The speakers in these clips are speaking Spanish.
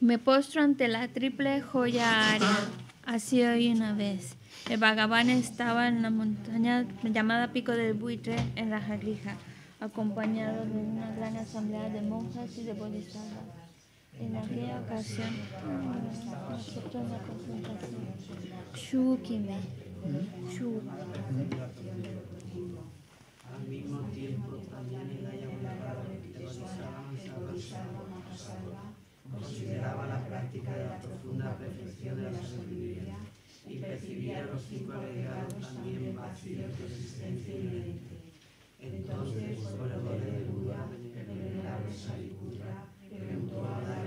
Me postro ante la triple joya área. Así hoy una vez. El vagabundo estaba en la montaña llamada Pico del Buitre en la Jalija acompañado de una gran asamblea de monjas y de bodhisattvas en aquella ocasión estaba en la confrontación. Shukime. Al mismo tiempo también en la llamada de que Consideraba la práctica de la profunda perfección de la sabiduría y percibía los cinco agregados también vacíos de existencia mente. Entonces, por el poder de Buda, el venerable Sariputta preguntó a la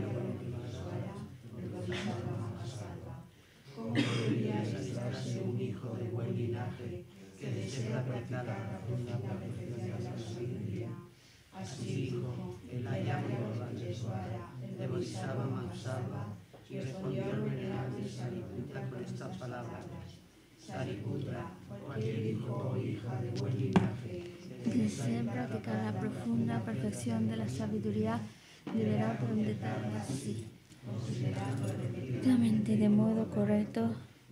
manifestarse un hijo de buen linaje que desea practicar la profunda perfección de la sabiduría. Así dijo el Ayamo Rangeshwara, de Bodhisattva Mansava, y respondió el venerable Sariputra con estas palabras. Sariputra, cualquier hijo o hija de buen linaje que practicar la profunda perfección de la sabiduría, deberá preguntar así, plenamente de modo correcto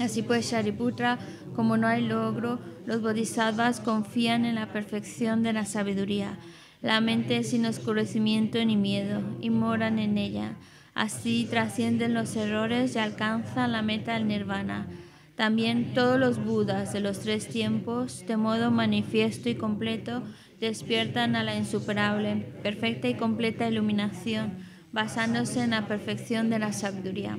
Así pues, Shariputra, como no hay logro, los bodhisattvas confían en la perfección de la sabiduría, la mente sin oscurecimiento ni miedo, y moran en ella. Así trascienden los errores y alcanzan la meta del nirvana. También todos los budas de los tres tiempos, de modo manifiesto y completo, despiertan a la insuperable, perfecta y completa iluminación, basándose en la perfección de la sabiduría.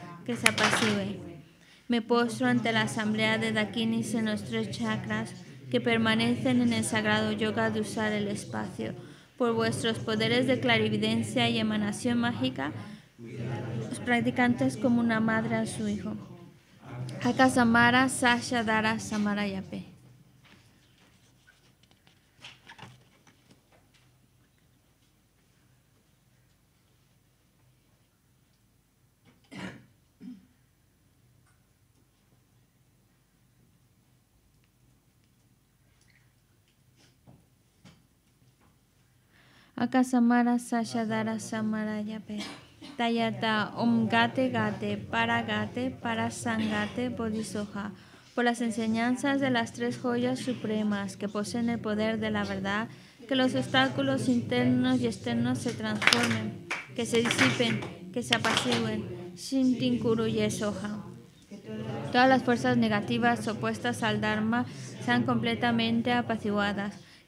que se apasive. Me postro ante la asamblea de Dakinis en los tres chakras que permanecen en el sagrado yoga de usar el espacio. Por vuestros poderes de clarividencia y emanación mágica, los practicantes como una madre a su hijo. Hakasamara Sasha Dara Samara Akasamara Sashadara samarayape, Pe Tayata Om Gate Gate Paragate Parasangate Bodhisoha. Por las enseñanzas de las tres joyas supremas que poseen el poder de la verdad, que los obstáculos internos y externos se transformen, que se disipen, que se apaciguen. Shintin y soja. Todas las fuerzas negativas opuestas al Dharma sean completamente apaciguadas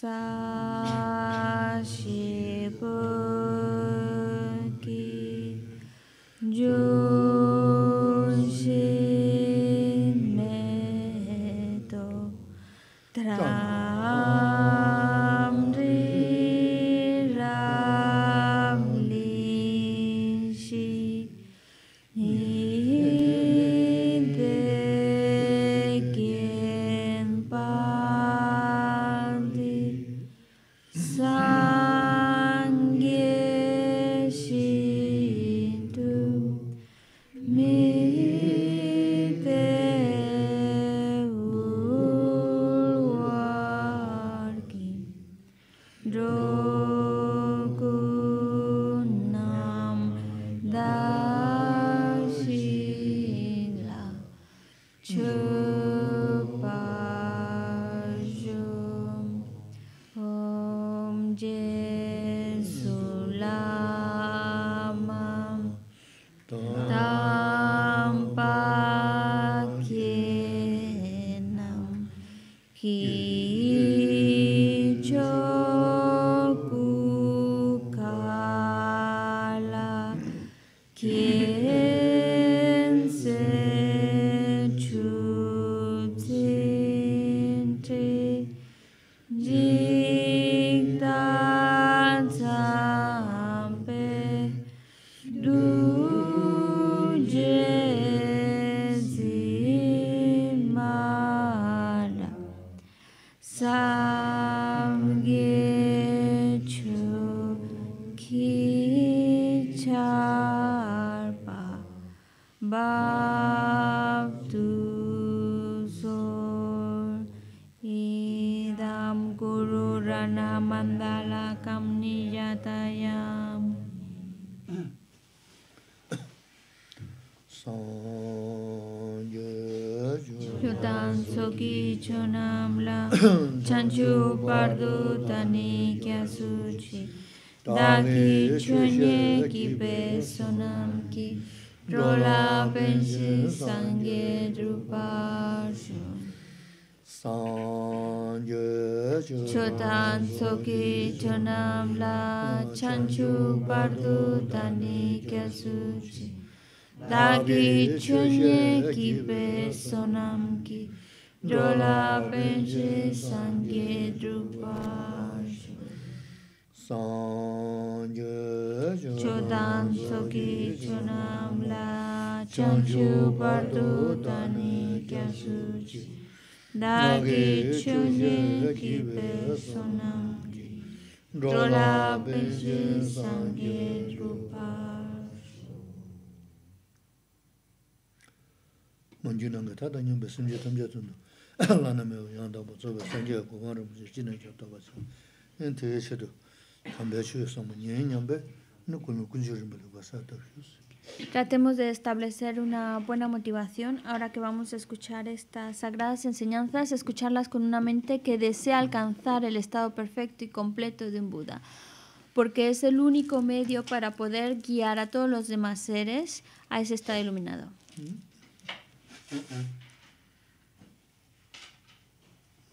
ça Dola benji sangye drupa Sangye jona Chodan soki chonam la Tratemos de establecer una buena motivación ahora que vamos a escuchar estas sagradas enseñanzas, escucharlas con una mente que desea alcanzar el estado perfecto y completo de un Buda, porque es el único medio para poder guiar a todos los demás seres a ese estado iluminado. Mm-hmm. Mm-hmm.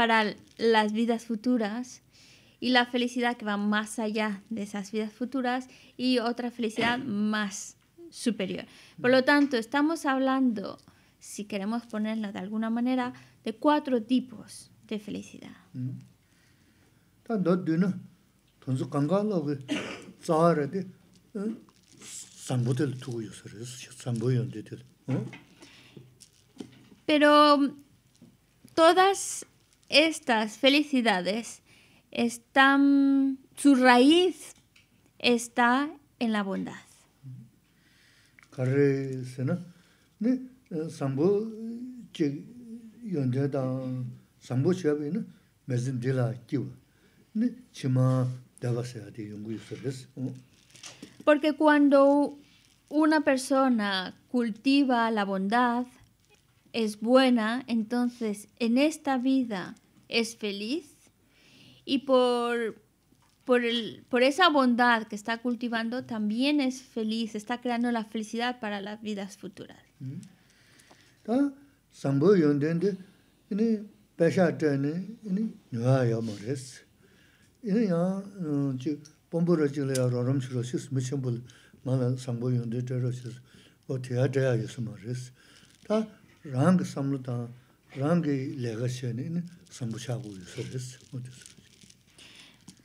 para las vidas futuras y la felicidad que va más allá de esas vidas futuras y otra felicidad más superior. Por lo tanto, estamos hablando, si queremos ponerla de alguna manera, de cuatro tipos de felicidad. Mm-hmm. Eh, mm-hmm. Pero todas estas felicidades están, su raíz está en la bondad. Porque cuando una persona cultiva la bondad, es buena, entonces en esta vida es feliz y por, por, el, por esa bondad que está cultivando también es feliz, está creando la felicidad para las vidas futuras. Mm.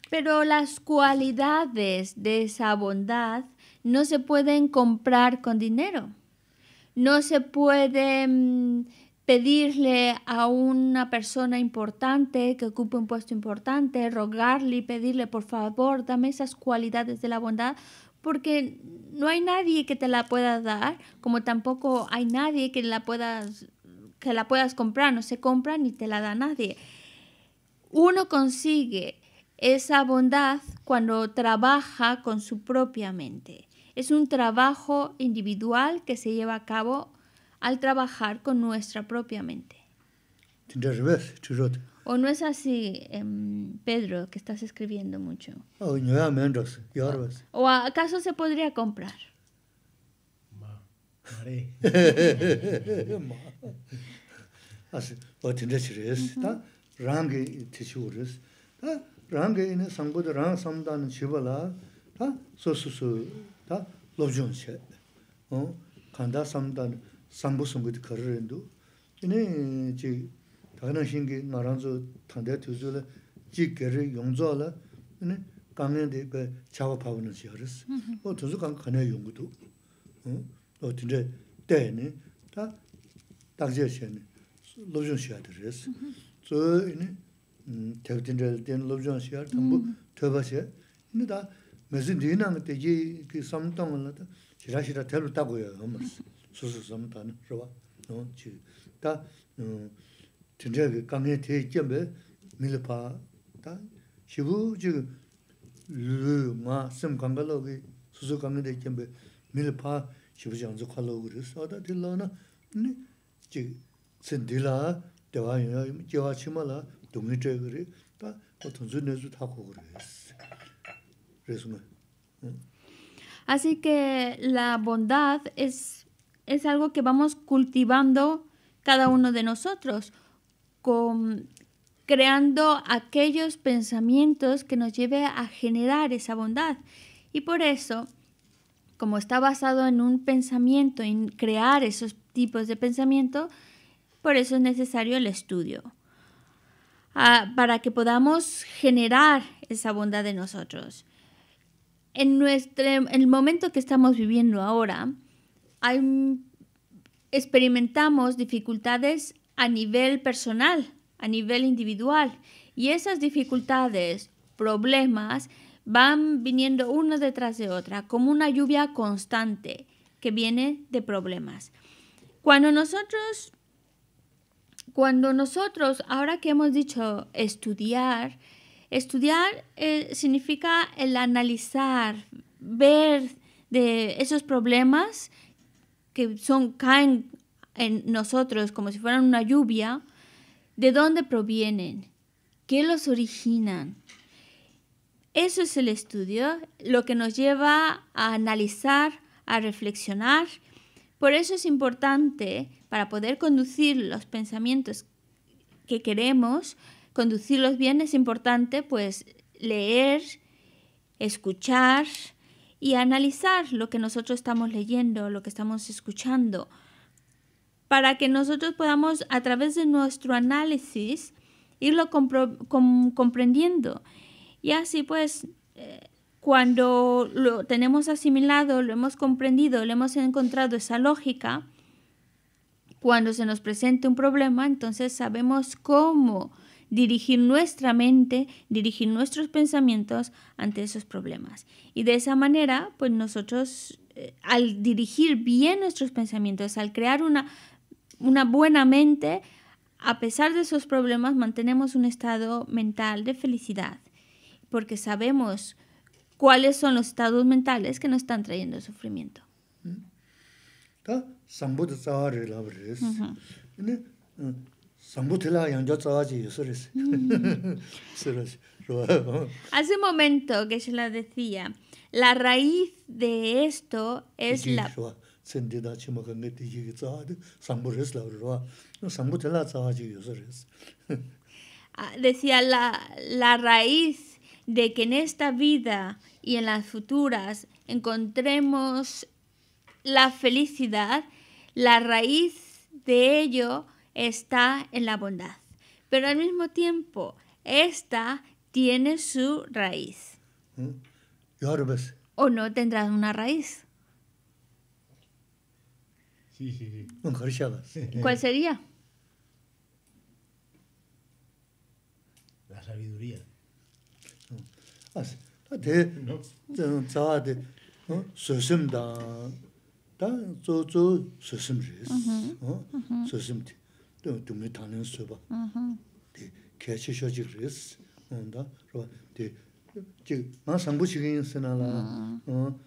Pero las cualidades de esa bondad no se pueden comprar con dinero. No se puede mm, pedirle a una persona importante que ocupe un puesto importante, rogarle y pedirle, por favor, dame esas cualidades de la bondad, porque no hay nadie que te la pueda dar, como tampoco hay nadie que la puedas que la puedas comprar, no se compra ni te la da nadie. Uno consigue esa bondad cuando trabaja con su propia mente. Es un trabajo individual que se lleva a cabo al trabajar con nuestra propia mente. ¿O no es así, em, Pedro, que estás escribiendo mucho? Oh, no menos, y ahora ¿O acaso se podría comprar? Ma, mare. Ma. Así, o tendré chiles, ¿ta? Rangi tichures, ¿ta? Rangi en sangbo de rang samdan chibala, ¿ta? Sos su su, ¿ta? Lobjun ¿No? ¿Oh? Kanda samdan sangbo sangbo de karrendu. Ne, chi 다른 신기 나란조 탄데 투즈르 지게르 용조라 네 강연데 그 자와 파우는 지어스 뭐 도서관 가네 용구도 응 어딘데 때네 다 당제시네 로존 시아드레스 저네 음 대진데 된 로존 시아 담부 더바시 근데 다 매진 되는 것도 이그 삼통을 나다 지라시라 대로 엄마 소소 삼다는 좋아 너지다음 tindrayi kange tiye jembe mili paa taa shivu chigi lulu maa sim kanga logi susu kange tiye jembe mili paa shivu chanzu kwa logi riz oda di loo na ni dewa yunga yunga jiwa chima laa dungi tiye giri taa Así que la bondad es, es algo que vamos cultivando cada uno de nosotros creando aquellos pensamientos que nos lleve a generar esa bondad. Y por eso, como está basado en un pensamiento, en crear esos tipos de pensamiento, por eso es necesario el estudio, ah, para que podamos generar esa bondad de nosotros. En, nuestro, el momento que estamos viviendo ahora, experimentamos dificultades a nivel personal, a nivel individual. Y esas dificultades, problemas, van viniendo una detrás de otra, como una lluvia constante que viene de problemas. Cuando nosotros, cuando nosotros, ahora que hemos dicho estudiar, estudiar eh, significa el analizar, ver de esos problemas que son, caen en nosotros como si fueran una lluvia, ¿de dónde provienen? ¿Qué los originan? Eso es el estudio, lo que nos lleva a analizar, a reflexionar. Por eso es importante, para poder conducir los pensamientos que queremos, conducirlos bien, es importante pues leer, escuchar y analizar lo que nosotros estamos leyendo, lo que estamos escuchando para que nosotros podamos a través de nuestro análisis irlo comprendiendo. Y así pues, eh, cuando lo tenemos asimilado, lo hemos comprendido, lo hemos encontrado esa lógica, cuando se nos presente un problema, entonces sabemos cómo dirigir nuestra mente, dirigir nuestros pensamientos ante esos problemas. Y de esa manera, pues nosotros, eh, al dirigir bien nuestros pensamientos, al crear una una buena mente, a pesar de esos problemas, mantenemos un estado mental de felicidad, porque sabemos cuáles son los estados mentales que nos están trayendo sufrimiento. Uh, mm. Hace un momento que se la decía, la raíz de esto es la Decía la, raíz de que en esta vida y en las futuras encontremos la felicidad, la raíz de ello está en la bondad. Pero al mismo tiempo, esta tiene su raíz. ¿Mm? O no tendrás una raíz. Sí, sí, sí. Con Carchada. ¿Cuál sería? La sabiduría. Ah, pues te te sabe de, ¿no? Sosim da da zo zo sosim ris. Ajá. ¿No? Sosim te. Te te me tanen soba. Ajá. Te que se yo dir ris. Onda, ro te te, ¿no? Sangbu chigin sana la. ¿No?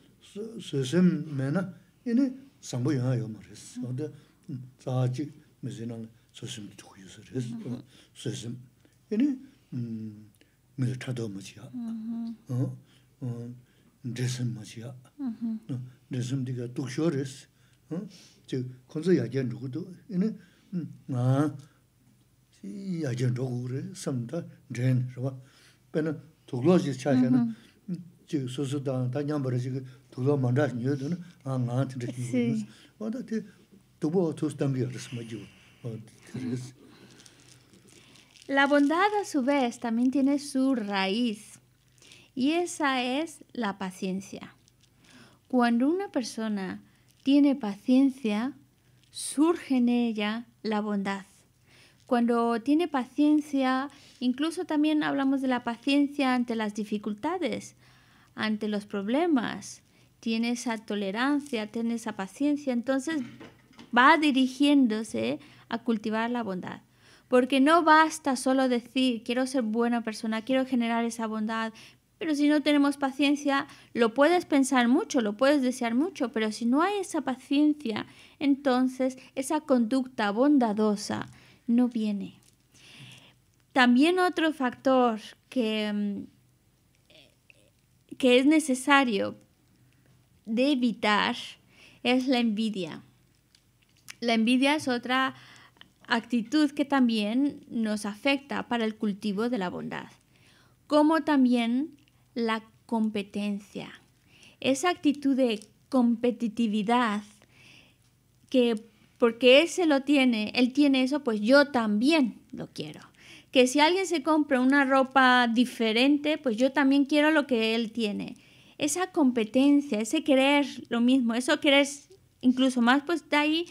Sosim mena. Sāṅbho yungā yungā rīs, sā chīk mēsī nāngā sūsīm tūkhiyūs rīs, sūsīm. Yini mēsī tātō mā chīyā, dēsīm mā chīyā, dēsīm tīkā tūkhiyū rīs, chī kōnsa Yini yagyā ndokū rīs, sāṅbhā La bondad a su vez también tiene su raíz y esa es la paciencia. Cuando una persona tiene paciencia, surge en ella la bondad. Cuando tiene paciencia, incluso también hablamos de la paciencia ante las dificultades, ante los problemas, tiene esa tolerancia, tiene esa paciencia, entonces va dirigiéndose a cultivar la bondad. Porque no basta solo decir, quiero ser buena persona, quiero generar esa bondad, pero si no tenemos paciencia, lo puedes pensar mucho, lo puedes desear mucho, pero si no hay esa paciencia, entonces esa conducta bondadosa no viene. También otro factor que mm, que es necesario de evitar es la envidia. La envidia es otra actitud que también nos afecta para el cultivo de la bondad, como también la competencia. Esa actitud de competitividad que porque él lo tiene, él tiene eso, pues yo también lo quiero que si alguien se compra una ropa diferente, pues yo también quiero lo que él tiene. Esa competencia, ese querer lo mismo, eso querer incluso más, pues de ahí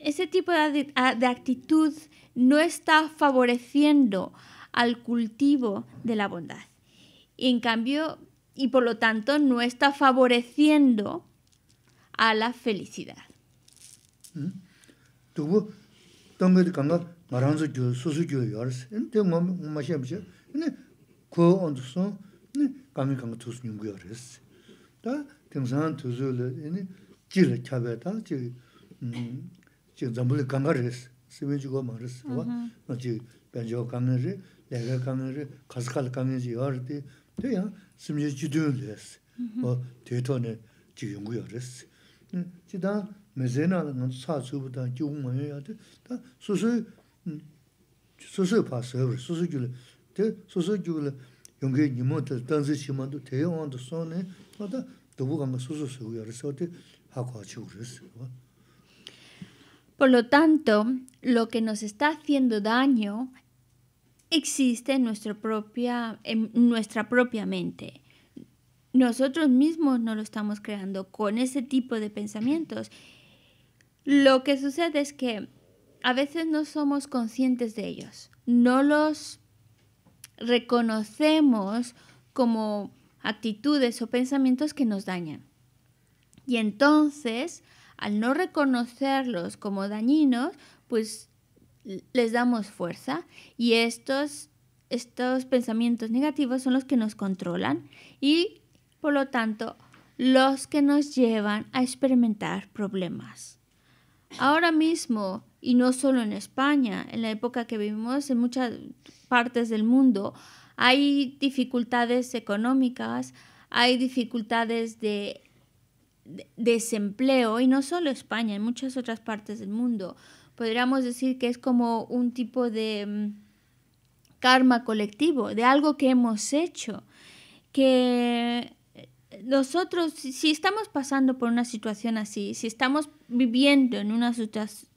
ese tipo de, actitud no está favoreciendo al cultivo de la bondad. Y en cambio, y por lo tanto, no está favoreciendo a la felicidad. ¿Mm? 마란즈 주 소수 주 요르스 인데 뭐 마셔 보죠 근데 고 온두스 네 감이 감 두스 님고 요르스 다 등산 두즈르 이니 길을 카베다 지 지금 전부 감가르스 스빈주고 마르스 와 나지 변조 감네지 레가 감네지 카스칼 감네지 요르디 되야 스미 주드르스 어 대토네 지 연구 요르스 지다 메제나는 사수보다 조금 많이 하다. 다 소소 Por lo tanto, lo que nos está haciendo daño existe en, en nuestra propia mente. Nosotros mismos no lo estamos creando con ese tipo de pensamientos. Lo que sucede es que a veces no somos conscientes de ellos, no los reconocemos como actitudes o pensamientos que nos dañan. Y entonces, al no reconocerlos como dañinos, pues les damos fuerza y estos, estos pensamientos negativos son los que nos controlan y, por lo tanto, los que nos llevan a experimentar problemas. Ahora mismo, y no solo en España, en la época que vivimos en muchas partes del mundo hay dificultades económicas, hay dificultades de, desempleo y no solo España, en muchas otras partes del mundo. Podríamos decir que es como un tipo de mm, karma colectivo, de algo que hemos hecho, que nosotros, si estamos pasando por una situación así, si estamos viviendo en una,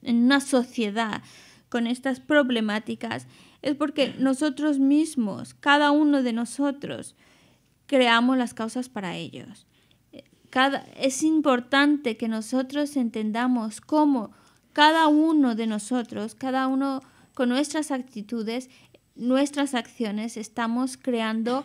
en una sociedad con estas problemáticas, es porque nosotros mismos, cada uno de nosotros, creamos las causas para ellos. es importante que nosotros entendamos cómo cada uno de nosotros, cada uno con nuestras actitudes, nuestras acciones, estamos creando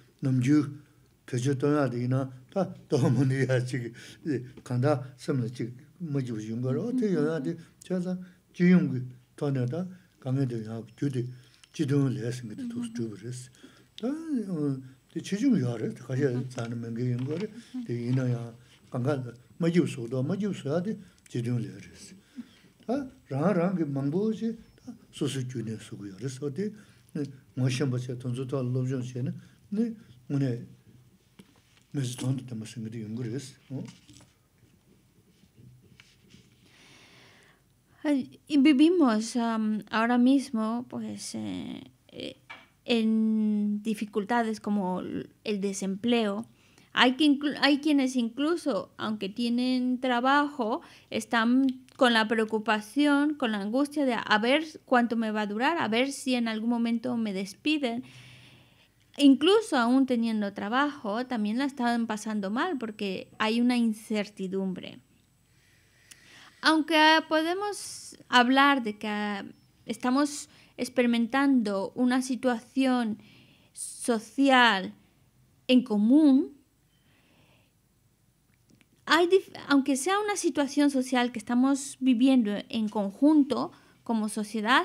nomchuu pechoo tonyaa di inaa taa toho mundi yaa chigi kandaa samla chigi mochibu yungaar oo ti yaa di chaasaa chi yungi tonyaa taa kangaa di yaa kyu di chi dungu laa singa di toos chubu res taa chi yungi yaa re di kashaa mungi yungaar di inaa yaa kangaa mochibu soo doa mochibu soo yaa di laa taa raa raa ki chi taa yaa di tonzo toa naa Y vivimos um, ahora mismo pues eh, en dificultades como el desempleo. Hay, hay quienes incluso, aunque tienen trabajo, están con la preocupación, con la angustia de a ver cuánto me va a durar, a ver si en algún momento me despiden incluso aún teniendo trabajo, también la están pasando mal porque hay una incertidumbre. Aunque podemos hablar de que ah, estamos experimentando una situación social en común, aunque sea una situación social que estamos viviendo en conjunto como sociedad,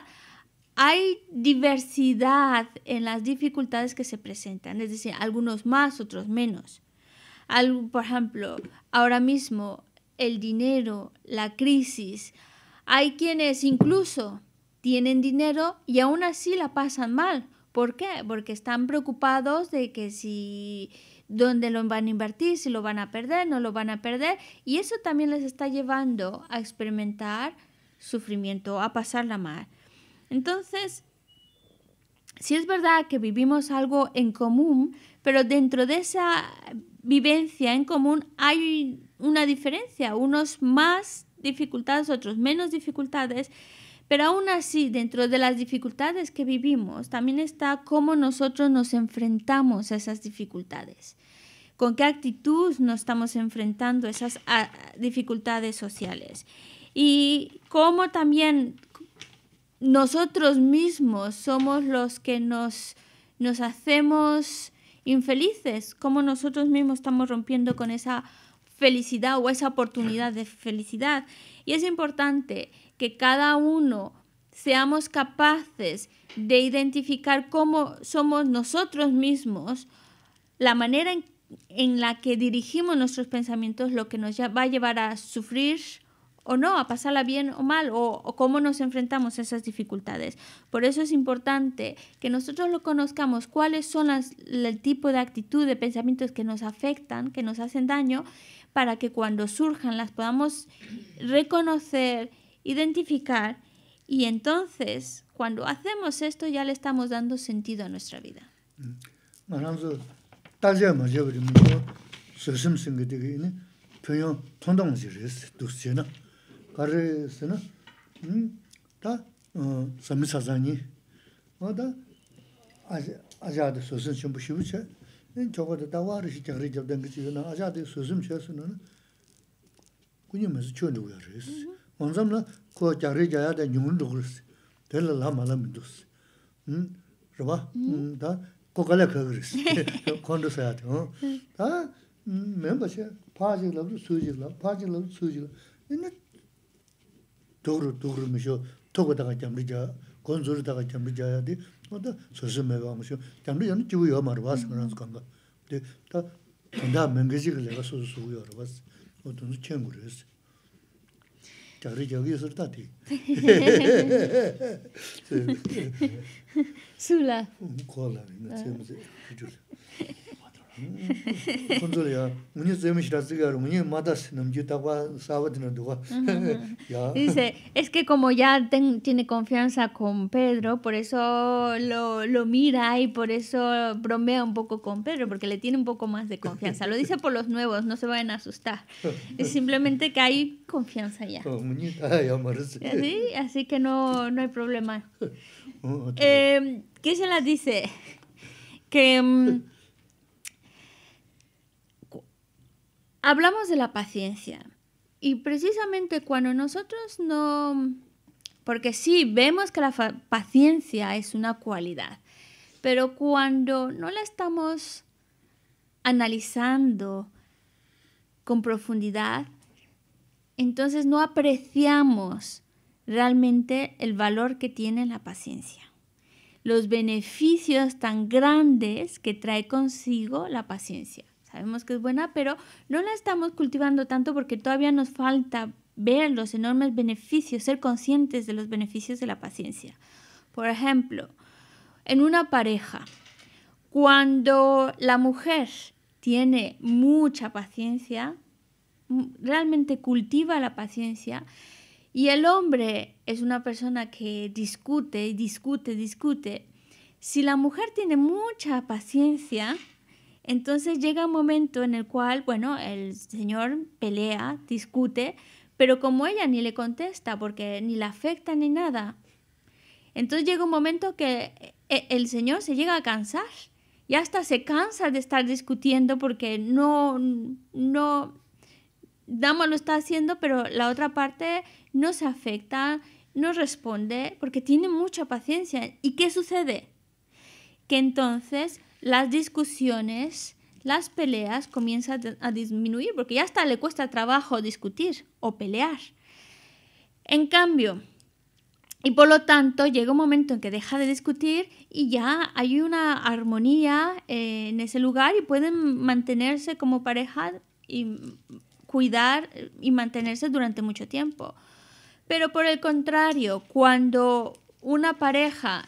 hay diversidad en las dificultades que se presentan, es decir, algunos más, otros menos. por ejemplo, ahora mismo el dinero, la crisis, hay quienes incluso tienen dinero y aún así la pasan mal. ¿Por qué? Porque están preocupados de que si dónde lo van a invertir, si lo van a perder, no lo van a perder. Y eso también les está llevando a experimentar sufrimiento, a pasarla mal. Entonces, si sí es verdad que vivimos algo en común, pero dentro de esa vivencia en común hay una diferencia, unos más dificultades, otros menos dificultades, pero aún así, dentro de las dificultades que vivimos, también está cómo nosotros nos enfrentamos a esas dificultades, con qué actitud nos estamos enfrentando a esas dificultades sociales y cómo también nosotros mismos somos los que nos, hacemos infelices, como nosotros mismos estamos rompiendo con esa felicidad o esa oportunidad de felicidad. Y es importante que cada uno seamos capaces de identificar cómo somos nosotros mismos, la manera en la que dirigimos nuestros pensamientos, lo que nos va a llevar a sufrir o no, a pasarla bien o mal, o, cómo nos enfrentamos a esas dificultades. Por eso es importante que nosotros lo conozcamos, cuáles son el tipo de actitud, de pensamientos que nos afectan, que nos hacen daño, para que cuando surjan las podamos reconocer, identificar, y entonces cuando hacemos esto ya le estamos dando sentido a nuestra vida. kare se na, ta sami sazani, o da ajaadi sözüm chun bu shivu che, choko da da wari shi chakri jab dengi na, ajaadi sözüm che se na, kunye mazi chun dhugu ya rei se. na, ko jaya da nyungun dhugu rei la Rwa, da, ko kala kagu rei Ta, mian bache, 돌 돌으면서 토가 토고다가 같이 건조르다가 건조를 다 같이 움직여야 돼. 뭐다? 서서 매워요. 담로 얘는 지부요 아마 그런 건가 같다. 근데 다 맨게지가 내가 서서 서요. 버스. 어떤 챔을 자리 자, 저기서 다 티. 수라. 이제 걸리는 챔을 dice es que como ya tiene confianza con Pedro por eso lo, lo mira y por eso bromea un poco con Pedro porque le tiene un poco más de confianza lo dice por los nuevos no se vayan a asustar es simplemente que hay confianza ya oh, ah, ¿Sí? así que no no hay problema oh, eh, ¿qué se las dice que mm, hablamos de la paciencia. Y precisamente cuando nosotros no... Porque sí, vemos que la paciencia es una cualidad, pero cuando no la estamos analizando con profundidad, entonces no apreciamos realmente el valor que tiene la paciencia, los beneficios tan grandes que trae consigo la paciencia sabemos que es buena, pero no la estamos cultivando tanto porque todavía nos falta ver los enormes beneficios, ser conscientes de los beneficios de la paciencia. Por ejemplo, en una pareja, cuando la mujer tiene mucha paciencia, mm, realmente cultiva la paciencia, y el hombre es una persona que discute, discute, discute, si la mujer tiene mucha paciencia, entonces llega un momento en el cual, bueno, el señor pelea, discute, pero como ella ni le contesta porque ni le afecta ni nada, entonces llega un momento que eh, el señor se llega a cansar y hasta se cansa de estar discutiendo porque no, no, Dama lo está haciendo, pero la otra parte no se afecta, no responde porque tiene mucha paciencia. ¿Y qué sucede? Que entonces las discusiones, las peleas comienzan a disminuir porque ya hasta le cuesta trabajo discutir o pelear. En cambio, y por lo tanto llega un momento en que deja de discutir y ya hay una armonía eh, en ese lugar y pueden mantenerse como pareja y cuidar y mantenerse durante mucho tiempo. Pero por el contrario, cuando una pareja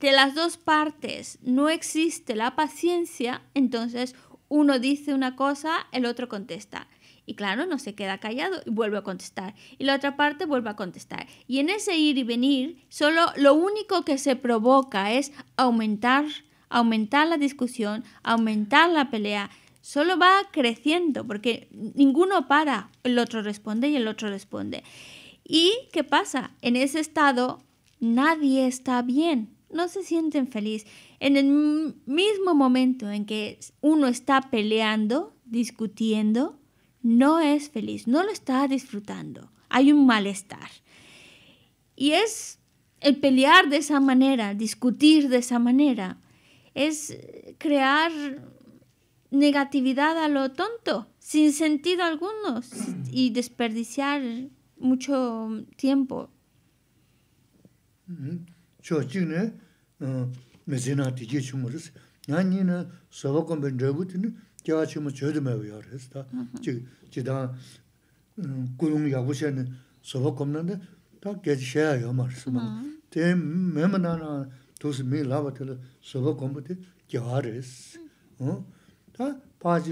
de las dos partes no existe la paciencia, entonces uno dice una cosa, el otro contesta. Y claro, no se queda callado y vuelve a contestar. Y la otra parte vuelve a contestar. Y en ese ir y venir, solo lo único que se provoca es aumentar, aumentar la discusión, aumentar la pelea. Solo va creciendo porque ninguno para, el otro responde y el otro responde. ¿Y qué pasa? En ese estado nadie está bien, no se sienten feliz. En el mismo momento en que uno está peleando, discutiendo, no es feliz, no lo está disfrutando. Hay un malestar. Y es el pelear de esa manera, discutir de esa manera, es crear negatividad a lo tonto, sin sentido alguno, y desperdiciar mucho tiempo. Mm-hmm. mizinaa tiki chumuris, ña ñinaa sobaqombe ndributi ni kiaa chuma chudumaywa yaris, taa, chidaa kudungi yabu chayni sobaqomnaa daa, taa kedi shayaaywa maris, maa. Tei mima naa, toos mii labatili sobaqombo ti kiaa taa,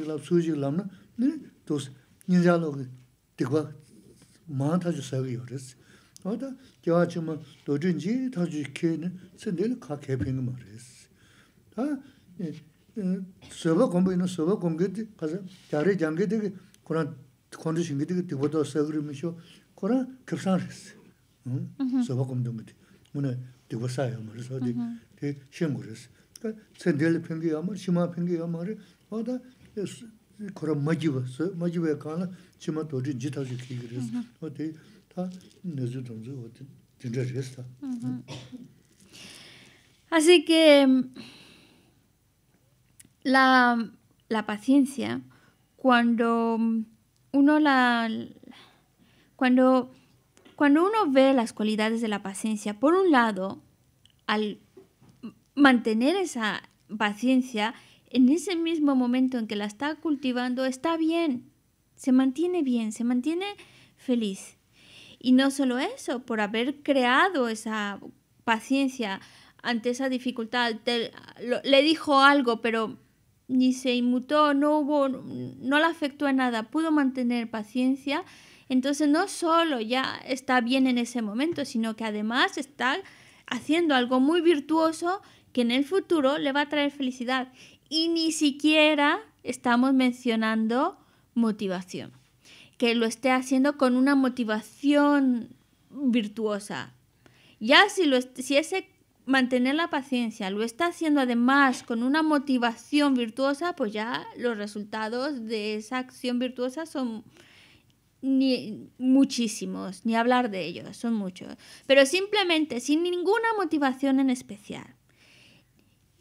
logi tikwa 어다 겨아침 도든지 다주 선들 가 개핑은 다 서버 공부는 서버 공부지 가서 자리 장게되게 그런 콘도 신게되게 뒤부터 서그르면서 그런 급상했어. 응? 서버 공부는 뭐지? 문에 뒤부사요 말해서 어디 그 신고했어. 그러니까 선들 핑게 아마 심아 핑게 아마 어다 그런 마지버서 마지버에 가는 심아 도든지 다주 키그랬어. 어디 Así que em, la, paciencia, cuando uno la cuando cuando uno ve las cualidades de la paciencia, por un lado, al mantener esa paciencia en ese mismo momento en que la está cultivando, está bien, se mantiene bien, se mantiene feliz. Y no solo eso, por haber creado esa paciencia ante esa dificultad, le dijo algo, pero ni se inmutó, no hubo, no le afectó a nada, pudo mantener paciencia. Entonces no solo ya está bien en ese momento, sino que además está haciendo algo muy virtuoso que en el futuro le va a traer felicidad. Y ni siquiera estamos mencionando motivación que lo esté haciendo con una motivación virtuosa. Ya si, lo, si ese mantener la paciencia lo está haciendo además con una motivación virtuosa, pues ya los resultados de esa acción virtuosa son muchísimos, ni hablar de ellos, son muchos. Pero simplemente, sin ninguna motivación en especial,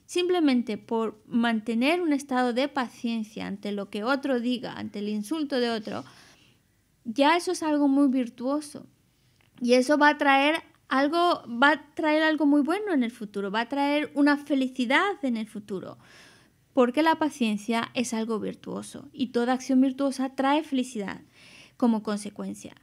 simplemente por mantener un estado de paciencia ante lo que otro diga, ante el insulto de otro, ya eso es algo muy virtuoso. Y eso va a traer algo, va a traer algo muy bueno en el futuro, va a traer una felicidad en el futuro. Porque la paciencia es algo virtuoso y toda acción virtuosa trae felicidad como consecuencia.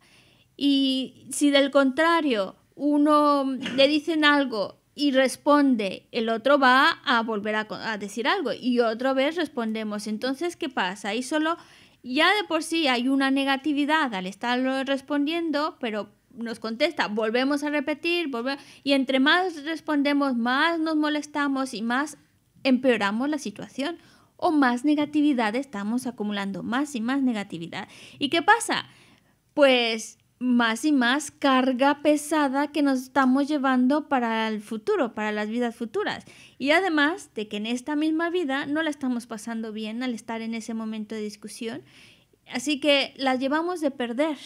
Y si del contrario uno le dicen algo y responde, el otro va a volver a, decir algo y otra vez respondemos. Entonces, ¿qué pasa? Ahí solo ya de por sí hay una negatividad al estarlo respondiendo, pero nos contesta, volvemos a repetir, y entre más respondemos, más nos molestamos y más empeoramos la situación o más negatividad estamos acumulando, más y más negatividad. ¿Y qué pasa? Pues más y más carga pesada que nos estamos llevando para el futuro, para las vidas futuras. Y además de que en esta misma vida no la estamos pasando bien al estar en ese momento de discusión, así que la llevamos de perder.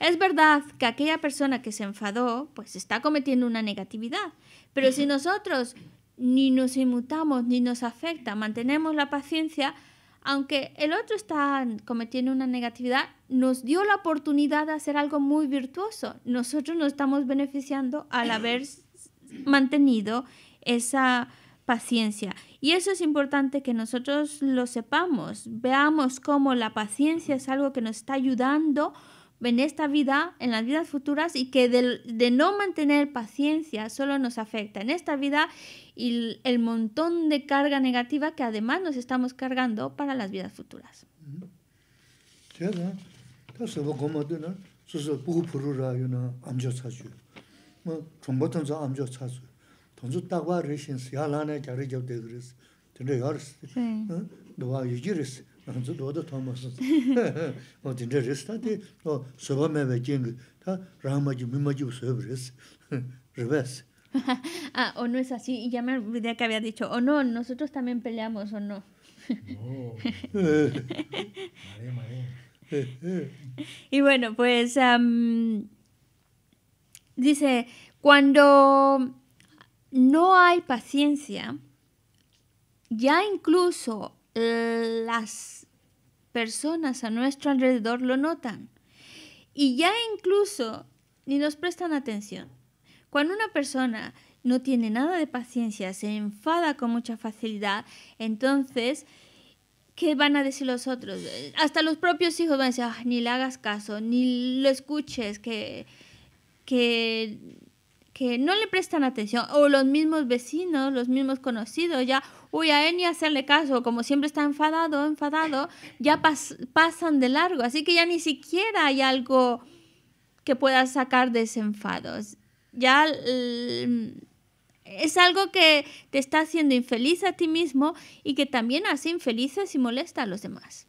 Es verdad que aquella persona que se enfadó, pues está cometiendo una negatividad, pero si nosotros ni nos inmutamos ni nos afecta, mantenemos la paciencia, aunque el otro está cometiendo una negatividad, nos dio la oportunidad de hacer algo muy virtuoso. Nosotros nos estamos beneficiando al haber mantenido esa paciencia. Y eso es importante que nosotros lo sepamos, veamos cómo la paciencia es algo que nos está ayudando en esta vida, en las vidas futuras y que de, de, no mantener paciencia solo nos afecta en esta vida y el, montón de carga negativa que además nos estamos cargando para las vidas futuras. Mm-hmm. Sí o no es así y ya me olvidé que había dicho o oh, no nosotros también peleamos o no y bueno pues dice cuando no hay paciencia ya incluso las personas a nuestro alrededor lo notan. Y ya incluso ni nos prestan atención. Cuando una persona no tiene nada de paciencia, se enfada con mucha facilidad, entonces, ¿qué van a decir los otros? Hasta los propios hijos van a decir, ah, ni le hagas caso, ni lo escuches, que, que que no le prestan atención o los mismos vecinos, los mismos conocidos, ya, uy, a él ni hacerle caso, como siempre está enfadado, enfadado, ya pasan de largo, así que ya ni siquiera hay algo que pueda sacar desenfados. Ya mm, es algo que te está haciendo infeliz a ti mismo y que también hace infelices y molesta a los demás.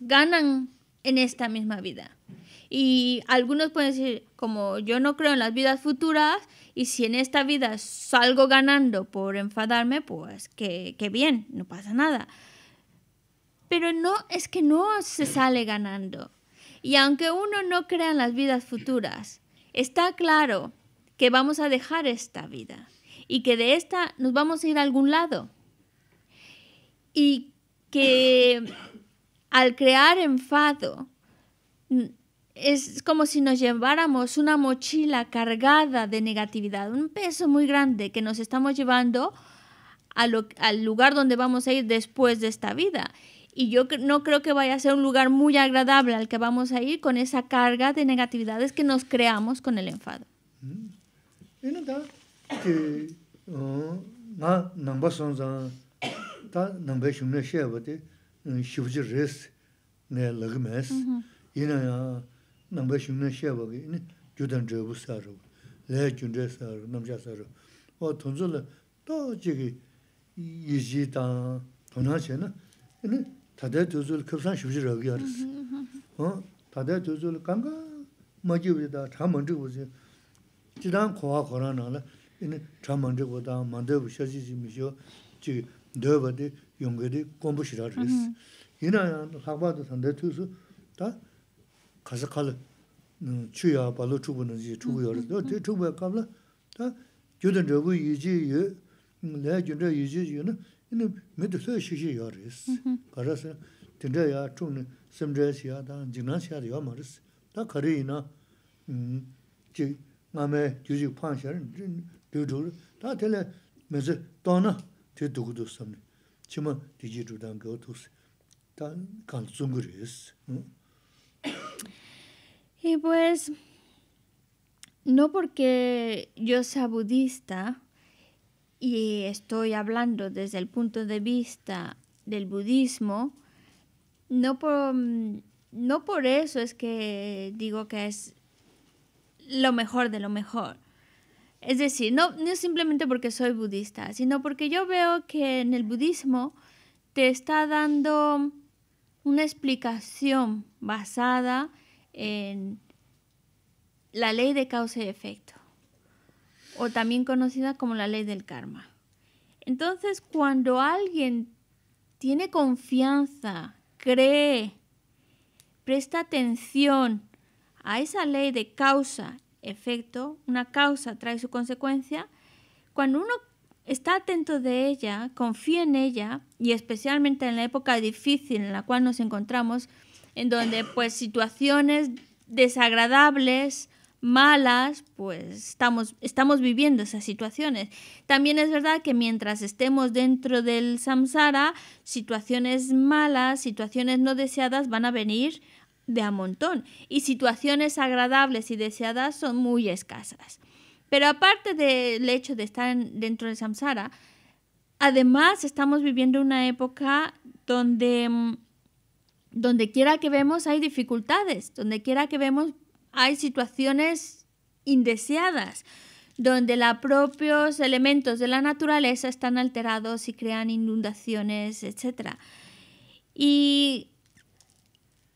ganan en esta misma vida. Y algunos pueden decir, como yo no creo en las vidas futuras, y si en esta vida salgo ganando por enfadarme, pues que, bien, no pasa nada. Pero no, es que no se sale ganando. Y aunque uno no crea en las vidas futuras, está claro que vamos a dejar esta vida y que de esta nos vamos a ir a algún lado. Y que al crear enfado, es como si nos lleváramos una mochila cargada de negatividad, un peso muy grande que nos estamos llevando al lugar donde vamos a ir después de esta vida. Y yo no creo que vaya a ser un lugar muy agradable al que vamos a ir con esa carga de negatividades que nos creamos con el enfado. Mm. shivji res ne lagmes ina ya namba shimna sheba ge ina judan jebu saru le junje saru namja saru o tunzu la to jige yiji ta tona che na ina tade tuzul kapsan shivji rogi aris tade tuzul kanga maji wu da tha mandu wu zi jidan kuwa kora la ina tha mandu yungi di kumbu 학바도 산데 ya 다 tanda tu su ta kasi khali mm, chu yaa palu chubu na ji chubu yaariris. Do ti chubu yaa qabla ta gyudan chabu yuji yu mm, laya 다 yuji yu na ina midu su yu shishir yaariris. Qararisa mm-hmm. tingzay yaa chubu na simzay siyaa ta Hmm? Y pues, no porque yo sea budista y estoy hablando desde el punto de vista del budismo, no no por eso es que digo que es lo mejor de lo mejor. Es decir, no, simplemente porque soy budista, sino porque yo veo que en el budismo te está dando una explicación basada en la ley de causa y efecto, o también conocida como la ley del karma. Entonces, cuando alguien tiene confianza, cree, presta atención a esa ley de causa efecto, una causa trae su consecuencia, cuando uno está atento de ella, confía en ella, y especialmente en la época difícil en la cual nos encontramos, en donde pues situaciones desagradables, malas, pues estamos, estamos viviendo esas situaciones. También es verdad que mientras estemos dentro del samsara, situaciones malas, situaciones no deseadas van a venir de a montón y situaciones agradables y deseadas son muy escasas. Pero aparte del hecho de estar dentro de samsara, además estamos viviendo una época donde mm, donde quiera que vemos hay dificultades, donde quiera que vemos hay situaciones indeseadas, donde los propios elementos de la naturaleza están alterados y crean inundaciones, etcétera Y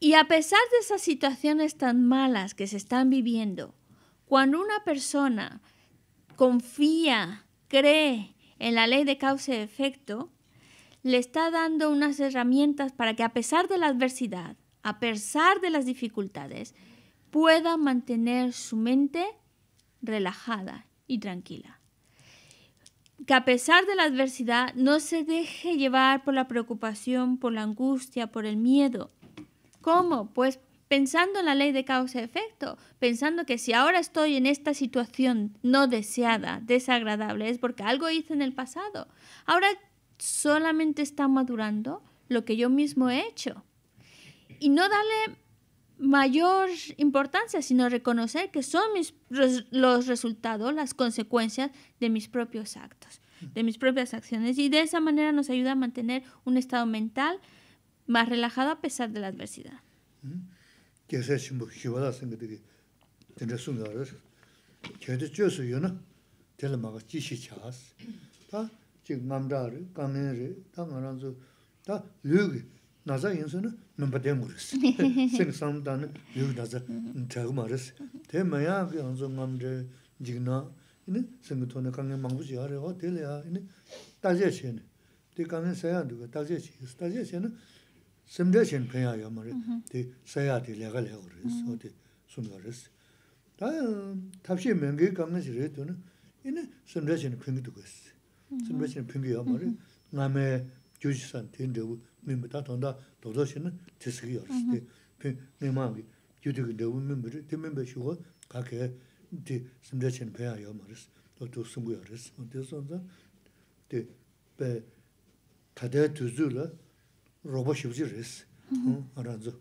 y a pesar de esas situaciones tan malas que se están viviendo, cuando una persona confía, cree en la ley de causa y efecto, le está dando unas herramientas para que a pesar de la adversidad, a pesar de las dificultades, pueda mantener su mente relajada y tranquila. Que a pesar de la adversidad no se deje llevar por la preocupación, por la angustia, por el miedo, ¿Cómo? Pues pensando en la ley de causa-efecto, y pensando que si ahora estoy en esta situación no deseada, desagradable, es porque algo hice en el pasado. Ahora solamente está madurando lo que yo mismo he hecho. Y no darle mayor importancia, sino reconocer que son los resultados, las consecuencias de mis propios actos, de mis propias acciones. Y de esa manera nos ayuda a mantener un estado mental más relajado a pesar de la adversidad. Que se hace un poco que va a hacer que te en resumen a ver que te dio su yo no te la maga que se chas ¿tá? Que no me da que no me da que no me sin samdan yur daza tagmaris te maya ki anzo ngamde jigna ini singthone mangbu ji are ya te semde chen penya ya ma re, mm-hmm. di saya di lega lega res, mm-hmm. o di sumga res. Da tabshi mengi kama si re to na, ina semde chen pengi du kwas. Mm-hmm. Semde chen pengi ya ma re, nga me gyuji san ten dewu, mi ta na ya di di penya o di ya O di di tade tuzu la, Roboshibuji resi, aranzo,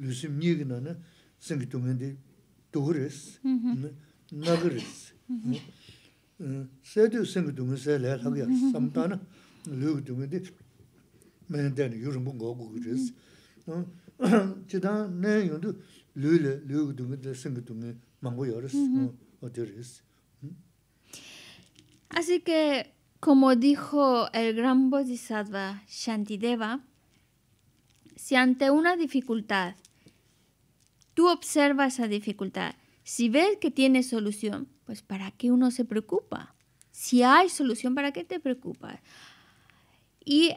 lusim niigina na sengi dungin di duhu resi, naga resi. Se tu sengi dungin se lai laku ya resi, samdana luigi dungin di main dani yurungu nga ugu ki Como dijo el gran bodhisattva Shantideva, si ante una dificultad tú observas esa dificultad, si ves que tiene solución, pues ¿para qué uno se preocupa? Si hay solución, ¿para qué te preocupas? Y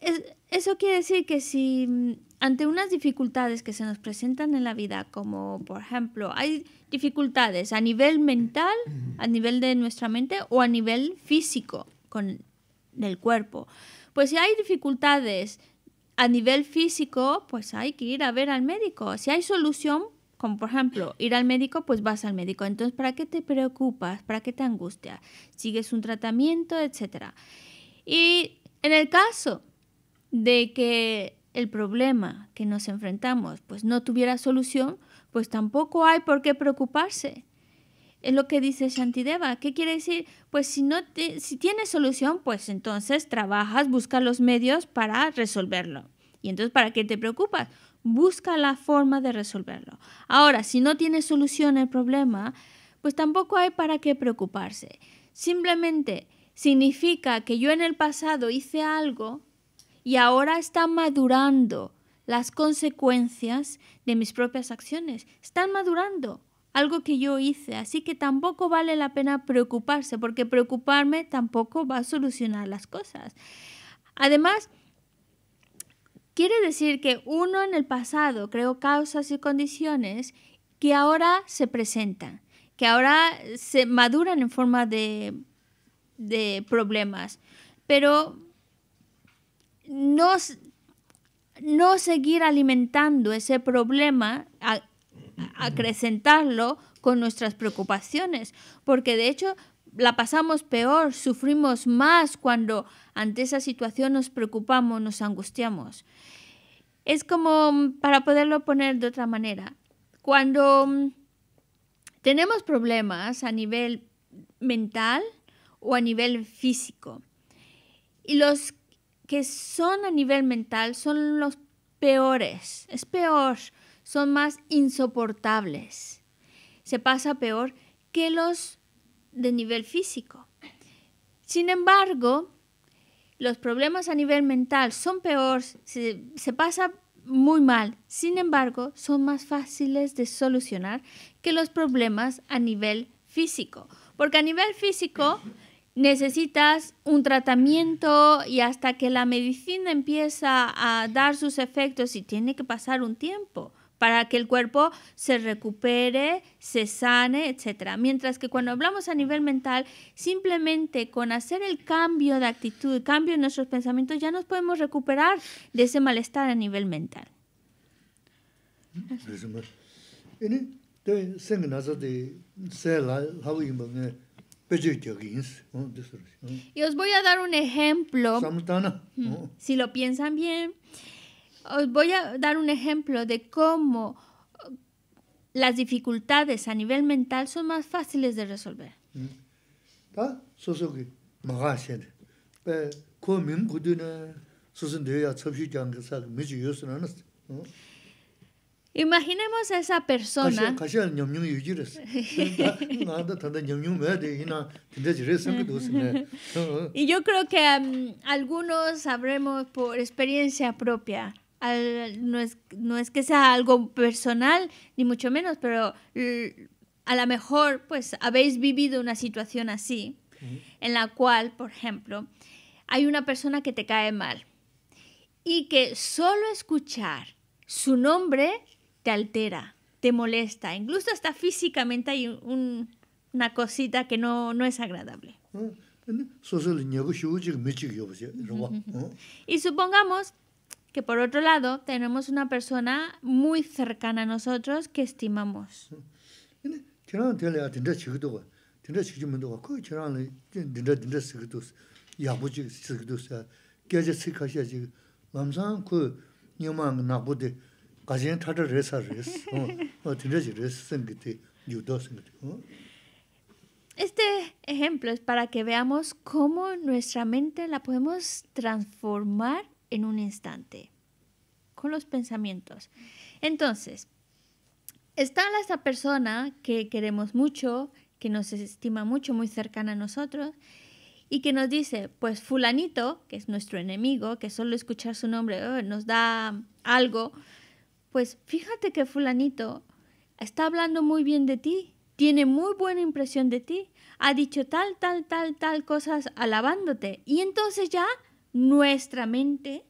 eh, eso quiere decir que si mm, ante unas dificultades que se nos presentan en la vida, como por ejemplo, hay dificultades a nivel mental, a nivel de nuestra mente o a nivel físico, con el cuerpo. Pues si hay dificultades a nivel físico, pues hay que ir a ver al médico. Si hay solución, como por ejemplo ir al médico, pues vas al médico. Entonces, ¿para qué te preocupas? ¿Para qué te angustias? ¿Sigues un tratamiento, etcétera? Y en el caso de que el problema que nos enfrentamos pues no tuviera solución, pues tampoco hay por qué preocuparse es lo que dice Shantideva. ¿Qué quiere decir? Pues si, no te, si tienes solución, pues entonces trabajas, busca los medios para resolverlo. Y entonces, ¿para qué te preocupas? Busca la forma de resolverlo. Ahora, si no tienes solución al problema, pues tampoco hay para qué preocuparse. Simplemente significa que yo en el pasado hice algo y ahora están madurando las consecuencias de mis propias acciones. Están madurando algo que yo hice, así que tampoco vale la pena preocuparse, porque preocuparme tampoco va a solucionar las cosas. Además, quiere decir que uno en el pasado creó causas y condiciones que ahora se presentan, que ahora se maduran en forma de, problemas, pero no, no seguir alimentando ese problema acrecentarlo con nuestras preocupaciones, porque de hecho la pasamos peor, sufrimos más cuando ante esa situación nos preocupamos, nos angustiamos. Es como, mm, para poderlo poner de otra manera, cuando mm, tenemos problemas a nivel mental o a nivel físico, y los que son a nivel mental son los peores, es peor son más insoportables. Se pasa peor que los de nivel físico. Sin embargo, los problemas a nivel mental son peores. se pasa muy mal. Sin embargo, son más fáciles de solucionar que los problemas a nivel físico. Porque a nivel físico necesitas un tratamiento y hasta que la medicina empieza a dar sus efectos y tiene que pasar un tiempo para que el cuerpo se recupere, se sane, etc. Mientras que cuando hablamos a nivel mental, simplemente con hacer el cambio de actitud, el cambio en nuestros pensamientos, ya nos podemos recuperar de ese malestar a nivel mental. Y os voy a dar un ejemplo. Mm, si lo piensan bien, os voy a dar un ejemplo de cómo las dificultades a nivel mental son más fáciles de resolver. Imaginemos a esa persona. y yo creo que um, algunos sabremos por experiencia propia no, es, no es que sea algo personal, ni mucho menos, pero a lo mejor pues habéis vivido una situación así, en la cual, por ejemplo, hay una persona que te cae mal y que solo escuchar su nombre te altera, te molesta, incluso hasta físicamente hay una cosita que no, es agradable. Y supongamos que por otro lado tenemos una persona muy cercana a nosotros que estimamos. Este ejemplo es para que veamos cómo nuestra mente la podemos transformar en un instante, con los pensamientos. Entonces, está esa persona que queremos mucho, que nos estima mucho, muy cercana a nosotros, y que nos dice, pues fulanito, que es nuestro enemigo, que solo escuchar su nombre eh, nos da algo, pues fíjate que fulanito está hablando muy bien de ti, tiene muy buena impresión de ti, ha dicho tal, tal, tal, tal cosas alabándote, y entonces ya nuestra mente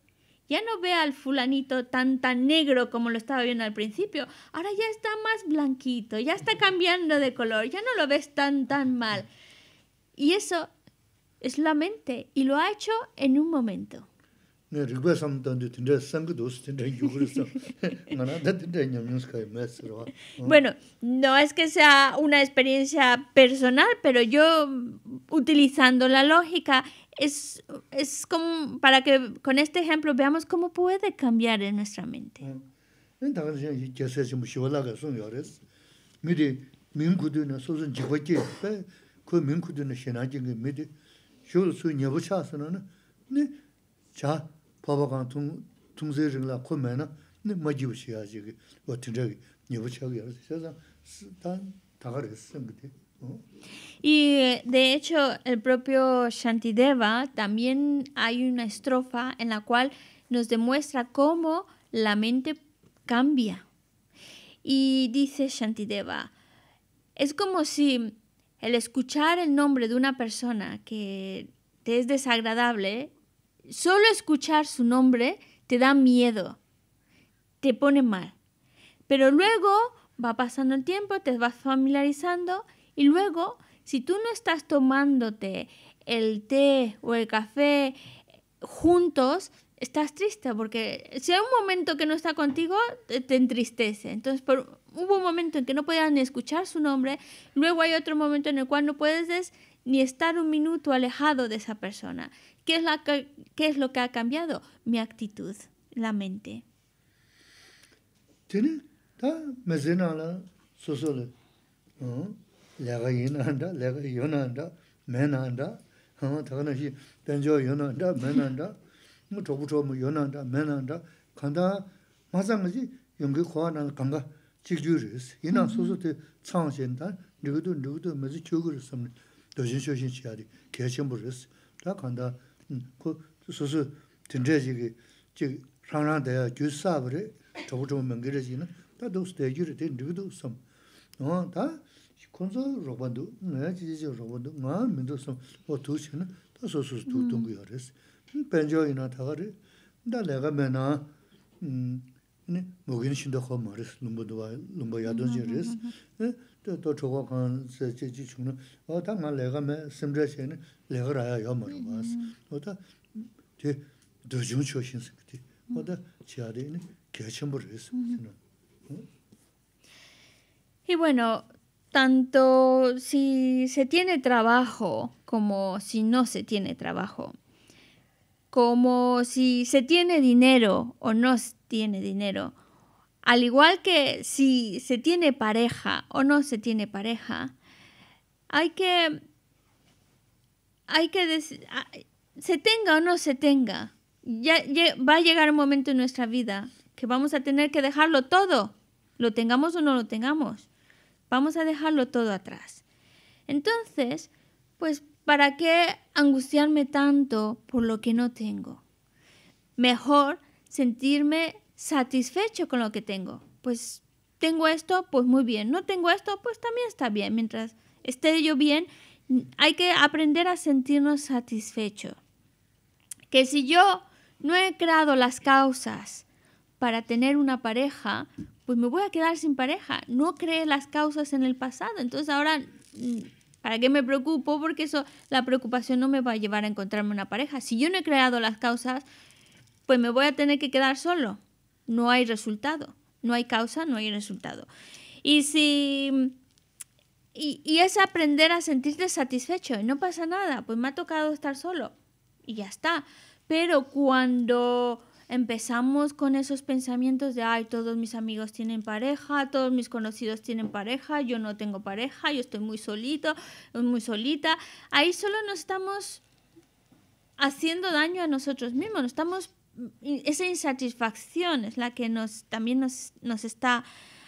ya no ve al fulanito tan tan negro como lo estaba viendo al principio. Ahora ya está más blanquito, ya está cambiando de color, ya no lo ves tan tan mal. Y eso es la mente y lo ha hecho en un momento. bueno, no es que sea una experiencia personal, pero yo utilizando la lógica es, como para que con este ejemplo veamos cómo puede cambiar en nuestra mente. Y de hecho, el propio Shantideva también hay una estrofa en la cual nos demuestra cómo la mente cambia. Y dice Shantideva, es como si el escuchar el nombre de una persona que te es desagradable, solo escuchar su nombre te da miedo, te pone mal. Pero luego va pasando el tiempo, te vas familiarizando y luego si tú no estás tomándote el té o el café juntos, estás triste, porque si hay un momento que no está contigo, te, entristece. Entonces, por, hubo un momento en que no podías ni escuchar su nombre, luego hay otro momento en el cual no puedes ni estar un minuto alejado de esa persona. ¿Qué es, la, qué es lo que ha cambiado? Mi actitud, la mente. ¿Tiene? ¿Está? ¿Me lega yinanda, lega yunanda, menanda, thakana shi tenjo yunanda, menanda, mu tobu tobu yunanda, menanda, kanda mazanga zi yungi kuwa nana kanga chikju riz. Yina mm-hmm. susu te tsang shen tan, nigudu nigudu mazi chugu riz samni, dojin shoshin chiyari, kyechimbu riz. Da kanda mm, ku susu tenje zigi, zigi rang rang kunzu rogbandu, naya jiji rogbandu, nga mendo san o tuxi na, ta so su su tu tungu ya res. Penjo ina taga re, da laga mena, mugin shinda kho ma res, lumbo yadon zin res. To chogwa khan se jiji chungna, o ta nga laga me simre se ina, Y bueno, tanto si se tiene trabajo como si no se tiene trabajo, como si se tiene dinero o no se tiene dinero, al igual que si se tiene pareja o no se tiene pareja, hay que, hay que, ah, se tenga o no se tenga, ya, va a llegar un momento en nuestra vida que vamos a tener que dejarlo todo, lo tengamos o no lo tengamos. Vamos a dejarlo todo atrás. Entonces, pues, ¿para qué angustiarme tanto por lo que no tengo? Mejor sentirme satisfecho con lo que tengo. Pues tengo esto, pues muy bien. No tengo esto, pues también está bien. Mientras esté yo bien, hay que aprender a sentirnos satisfechos. Que si yo no he creado las causas para tener una pareja, pues me voy a quedar sin pareja. No creé las causas en el pasado. Entonces ahora, mm, ¿para qué me preocupo? Porque eso, la preocupación no me va a llevar a encontrarme una pareja. Si yo no he creado las causas, pues me voy a tener que quedar solo. No hay resultado. No hay causa, no hay resultado. Y si... Y, y es aprender a sentirte satisfecho. Y no pasa nada. Pues me ha tocado estar solo. Y ya está. Pero cuando empezamos con esos pensamientos de, ay, todos mis amigos tienen pareja, todos mis conocidos tienen pareja, yo no tengo pareja, yo estoy muy solito, muy solita. Ahí solo nos estamos haciendo daño a nosotros mismos, nos estamos esa insatisfacción es la que nos también nos está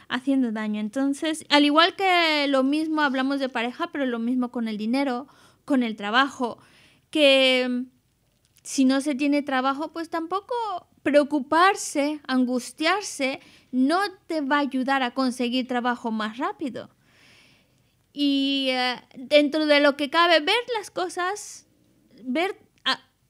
haciendo daño. Entonces, al igual que lo mismo hablamos de pareja, pero lo mismo con el dinero, con el trabajo, que si no se tiene trabajo, pues tampoco preocuparse, angustiarse, no te va a ayudar a conseguir trabajo más rápido. Y eh, dentro de lo que cabe, ver las cosas, ver,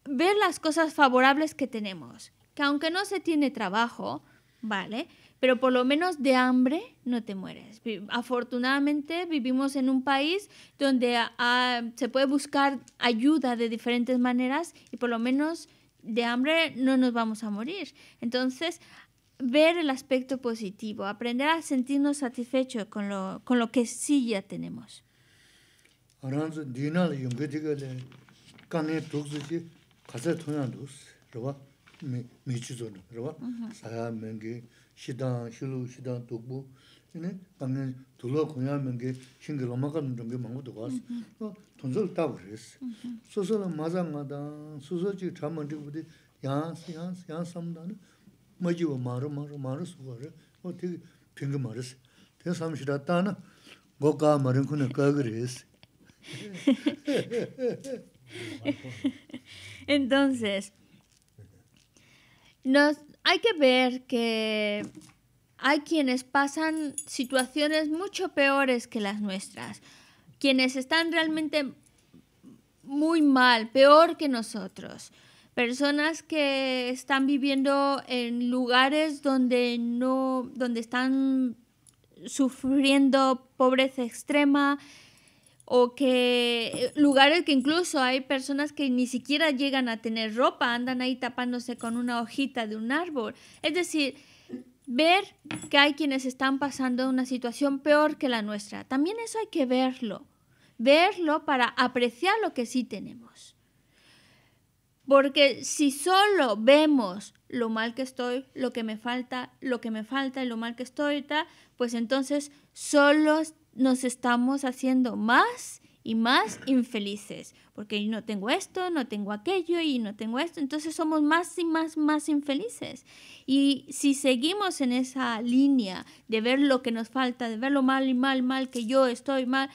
ver las cosas favorables que tenemos. Que aunque no se tiene trabajo, ¿vale? pero por lo menos de hambre no te mueres. Afortunadamente vivimos en un país donde ah, ah, se puede buscar ayuda de diferentes maneras y por lo menos de hambre no nos vamos a morir. Entonces, ver el aspecto positivo, aprender a sentirnos satisfechos con lo, con lo que sí ya tenemos. shidang, shilu, shidang, tukbu, yini, kani tulo kunya mingi, shingi loma kani rungi mangu tukwasi, tunzol tabu resi. Soso la maza nga dan, soso chi chaman chigu budi, yansi, yansi, yansi samdani, maji wa maru, maru, maru suwa o tiki pingi goka resi. Entonces, nos... hay que ver que hay quienes pasan situaciones mucho peores que las nuestras, quienes están realmente muy mal, peor que nosotros, personas que están viviendo en lugares donde no, donde están sufriendo pobreza extrema, o que eh, lugares que incluso hay personas que ni siquiera llegan a tener ropa, andan ahí tapándose con una hojita de un árbol. Es decir, ver que hay quienes están pasando una situación peor que la nuestra. También eso hay que verlo, verlo para apreciar lo que sí tenemos. Porque si solo vemos lo mal que estoy, lo que me falta, lo que me falta y lo mal que estoy, pues entonces solo nos estamos haciendo más y más infelices, porque no tengo esto, no tengo aquello y no tengo esto, entonces somos más y más, más infelices. Y si seguimos en esa línea de ver lo que nos falta, de ver lo mal y mal, mal, que yo estoy mal,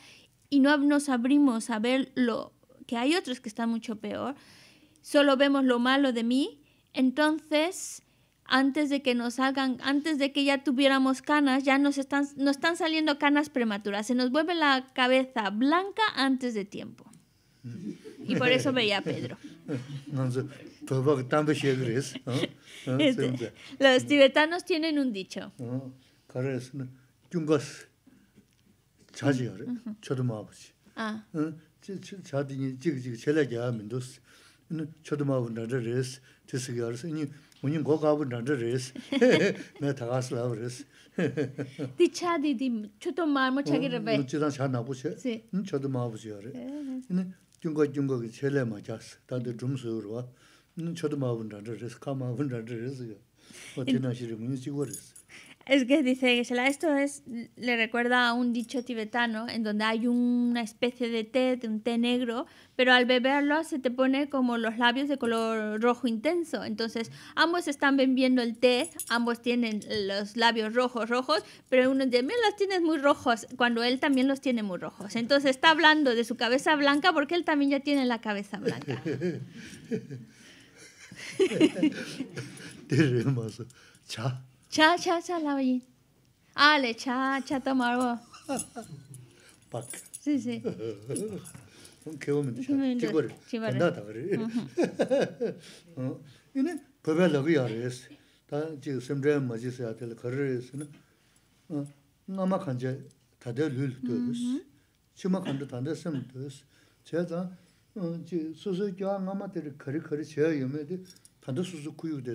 y no nos abrimos a ver lo que hay otros que están mucho peor, solo vemos lo malo de mí, entonces antes de que nos salgan, antes de que ya tuviéramos canas, ya nos están, nos están saliendo canas prematuras. Se nos vuelve la cabeza blanca antes de tiempo. Y por eso veía a Pedro. los tibetanos tienen un dicho. Muni 고가부 kaabun dhan tar riz. Naya thakas lab riz. Ti cha di ti choto maar mo chakirabay? Nujitaan shanabu che, choto maabu siya riz. Chunga chunga ki chele machaxa, taa di dhum suyurwa, riz. Ka riz. shiri chigo riz. Es que dice Gisela, esto es, le recuerda a un dicho tibetano en donde hay una especie de té, de un té negro, pero al beberlo se te pone como los labios de color rojo intenso. Entonces, ambos están bebiendo el té, ambos tienen los labios rojos, rojos, pero uno dice, mira, los tienes muy rojos, cuando él también los tiene muy rojos. Entonces, está hablando de su cabeza blanca porque él también ya tiene la cabeza blanca. cha cha cha la vi ale cha cha to maro pak si si ke wo men cha ti gor ti bar da da re ha ne pa ba la gi ar es ta ji nga ma khan to chi to nga de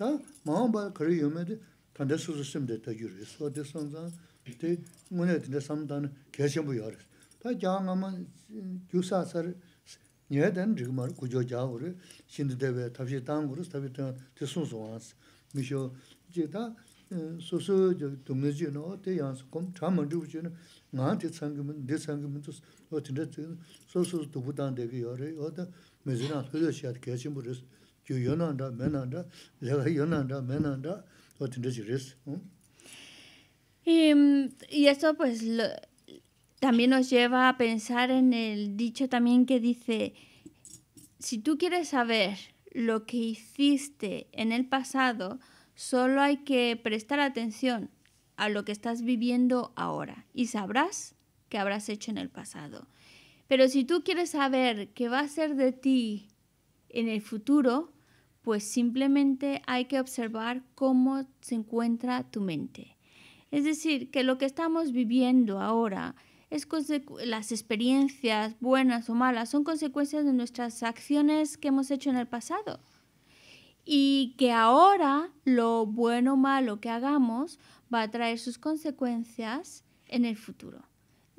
tā māo bā kari yu me dhī tānda sūsū sīm dhī tā yur yis, o dhī sōng zhāng, dhī ngū nē dhīndā sām tā nā kē shīm bū yor yis. Tā jā ngā mā gyū sā sā rī, nyē dhān rī gā mā rī gujō jā gu rī, shīn tā rī, tā Em, y, y pues también nos lleva a pensar en el dicho también que dice, si tú quieres saber lo que hiciste en el pasado, solo hay que prestar atención a lo que estás viviendo ahora y sabrás qué habrás hecho en el pasado. Pero si tú quieres saber qué va a ser de ti en el futuro, pues simplemente hay que observar cómo se encuentra tu mente. Es decir, que lo que estamos viviendo ahora es las experiencias buenas o malas son consecuencias de nuestras acciones que hemos hecho en el pasado. Y que ahora lo bueno o malo que hagamos va a traer sus consecuencias en el futuro.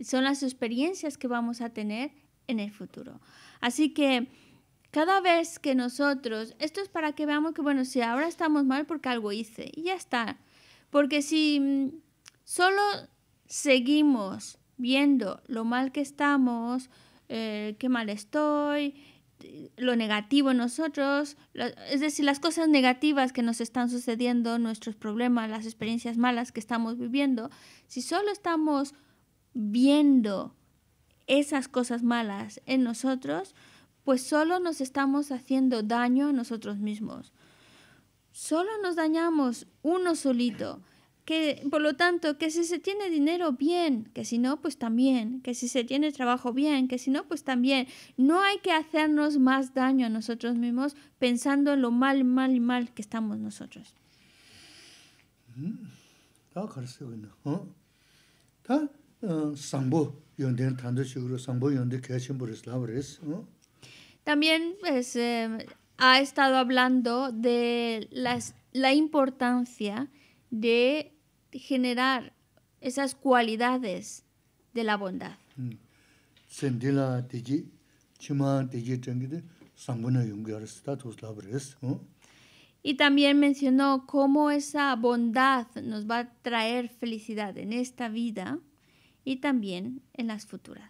Son las experiencias que vamos a tener en el futuro. Así que cada vez que nosotros, esto es para que veamos que, bueno, si ahora estamos mal porque algo hice, y ya está. Porque si mm, solo seguimos viendo lo mal que estamos, eh, qué mal estoy, lo negativo en nosotros, es decir, las cosas negativas que nos están sucediendo, nuestros problemas, las experiencias malas que estamos viviendo, si solo estamos viendo esas cosas malas en nosotros, pues solo nos estamos haciendo daño a nosotros mismos. Solo nos dañamos uno solito. Que, por lo tanto, que si se tiene dinero, bien, que si no, pues también, que si se tiene trabajo, bien, que si no, pues también. No hay que hacernos más daño a nosotros mismos pensando en lo mal, mal, mal que estamos nosotros. También pues, em, ha estado hablando de las, la importancia de generar esas cualidades de la bondad. Y también mencionó cómo esa bondad nos va a traer felicidad en esta vida y también en las futuras.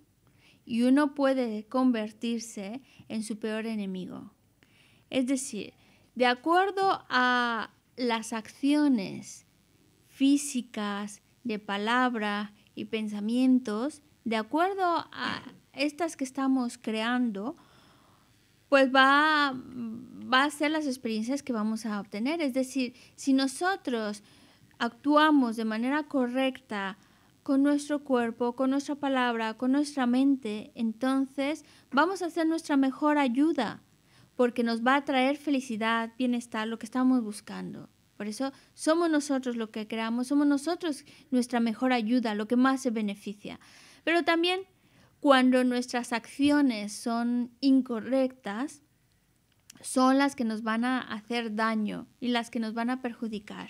y uno puede convertirse en su peor enemigo. Es decir, de acuerdo a las acciones físicas, de palabra y pensamientos, de acuerdo a estas que estamos creando, pues va, va, a ser las experiencias que vamos a obtener. Es decir, si nosotros actuamos de manera correcta con nuestro cuerpo, con nuestra palabra, con nuestra mente, entonces vamos a ser nuestra mejor ayuda, porque nos va a traer felicidad, bienestar, lo que estamos buscando. Por eso somos nosotros lo que creamos, somos nosotros nuestra mejor ayuda, lo que más se beneficia. Pero también cuando nuestras acciones son incorrectas, son las que nos van a hacer daño y las que nos van a perjudicar.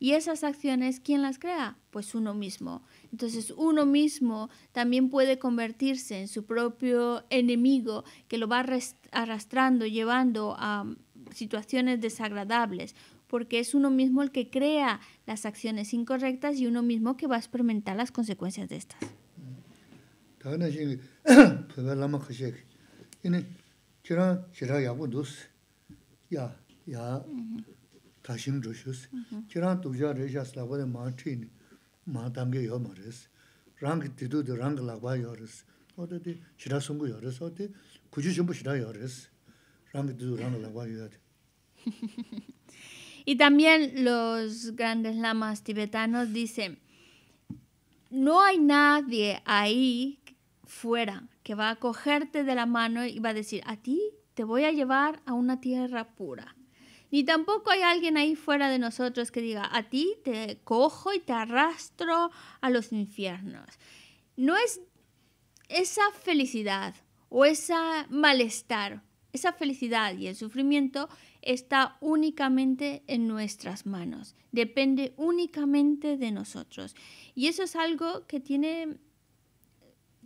Y esas acciones, ¿quién las crea? Pues uno mismo. Entonces uno mismo también puede convertirse en su propio enemigo que lo va arrastrando, llevando a mm, situaciones desagradables, porque es uno mismo el que crea las acciones incorrectas y uno mismo que va a experimentar las consecuencias de estas. Y también los grandes lamas tibetanos dicen, no hay nadie ahí fuera que va a cogerte de la mano y va a decir, a ti te voy a llevar a una tierra pura. Ni tampoco hay alguien ahí fuera de nosotros que diga, a ti te cojo y te arrastro a los infiernos. No es esa felicidad o ese malestar, esa felicidad y el sufrimiento está únicamente en nuestras manos, depende únicamente de nosotros. Y eso es algo que tiene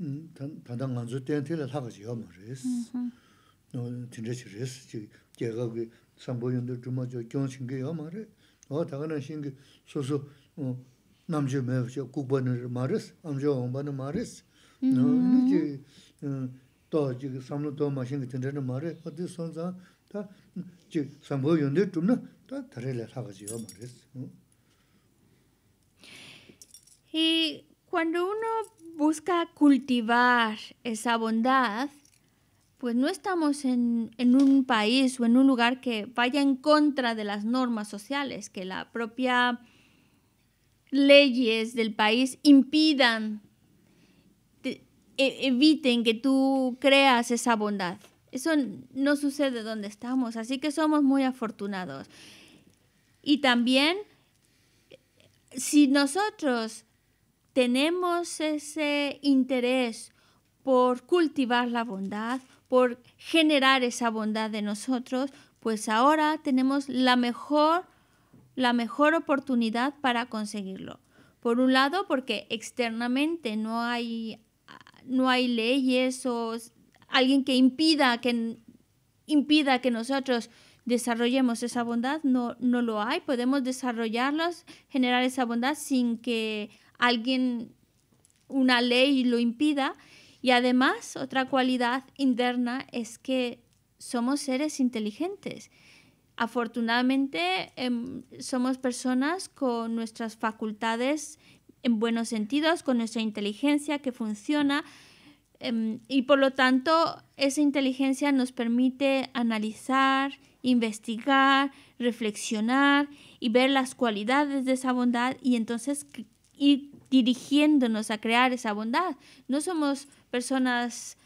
음 nganzu ten tila thaka chiyo ma res. No, tinda chi res, chi kyega ki sambo yundu dhuma 어 다가는 shingi 소소 어 re. O, taga na shingi su su namchiyo mev chiyo 지금 nir ma res, amchiyo omba nir ma res. No, ni chi to chi samlo to ma cuando uno busca cultivar esa bondad, pues no estamos en, un país o en un lugar que vaya en contra de las normas sociales, que las propias leyes del país impidan, e, eviten que tú creas esa bondad. Eso no sucede donde estamos, así que somos muy afortunados. Y también, si nosotros tenemos ese interés por cultivar la bondad, por generar esa bondad de nosotros, pues ahora tenemos la mejor, la mejor oportunidad para conseguirlo. Por un lado, porque externamente no hay, no hay leyes o alguien que impida que, impida que nosotros desarrollemos esa bondad, no, no lo hay. Podemos desarrollar, generar esa bondad sin que alguien, una ley lo impida. Y además, otra cualidad interna es que somos seres inteligentes. Afortunadamente, em, somos personas con nuestras facultades en buenos sentidos, con nuestra inteligencia que funciona em, y por lo tanto esa inteligencia nos permite analizar, investigar, reflexionar y ver las cualidades de esa bondad y entonces ir dirigiéndonos a crear esa bondad. No somos personas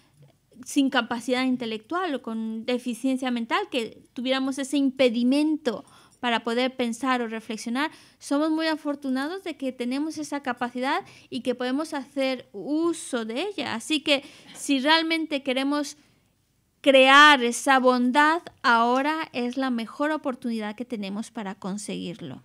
sin capacidad intelectual o con deficiencia mental, que tuviéramos ese impedimento para poder pensar o reflexionar. Somos muy afortunados de que tenemos esa capacidad y que podemos hacer uso de ella. Así que si realmente queremos crear esa bondad, ahora es la mejor oportunidad que tenemos para conseguirlo.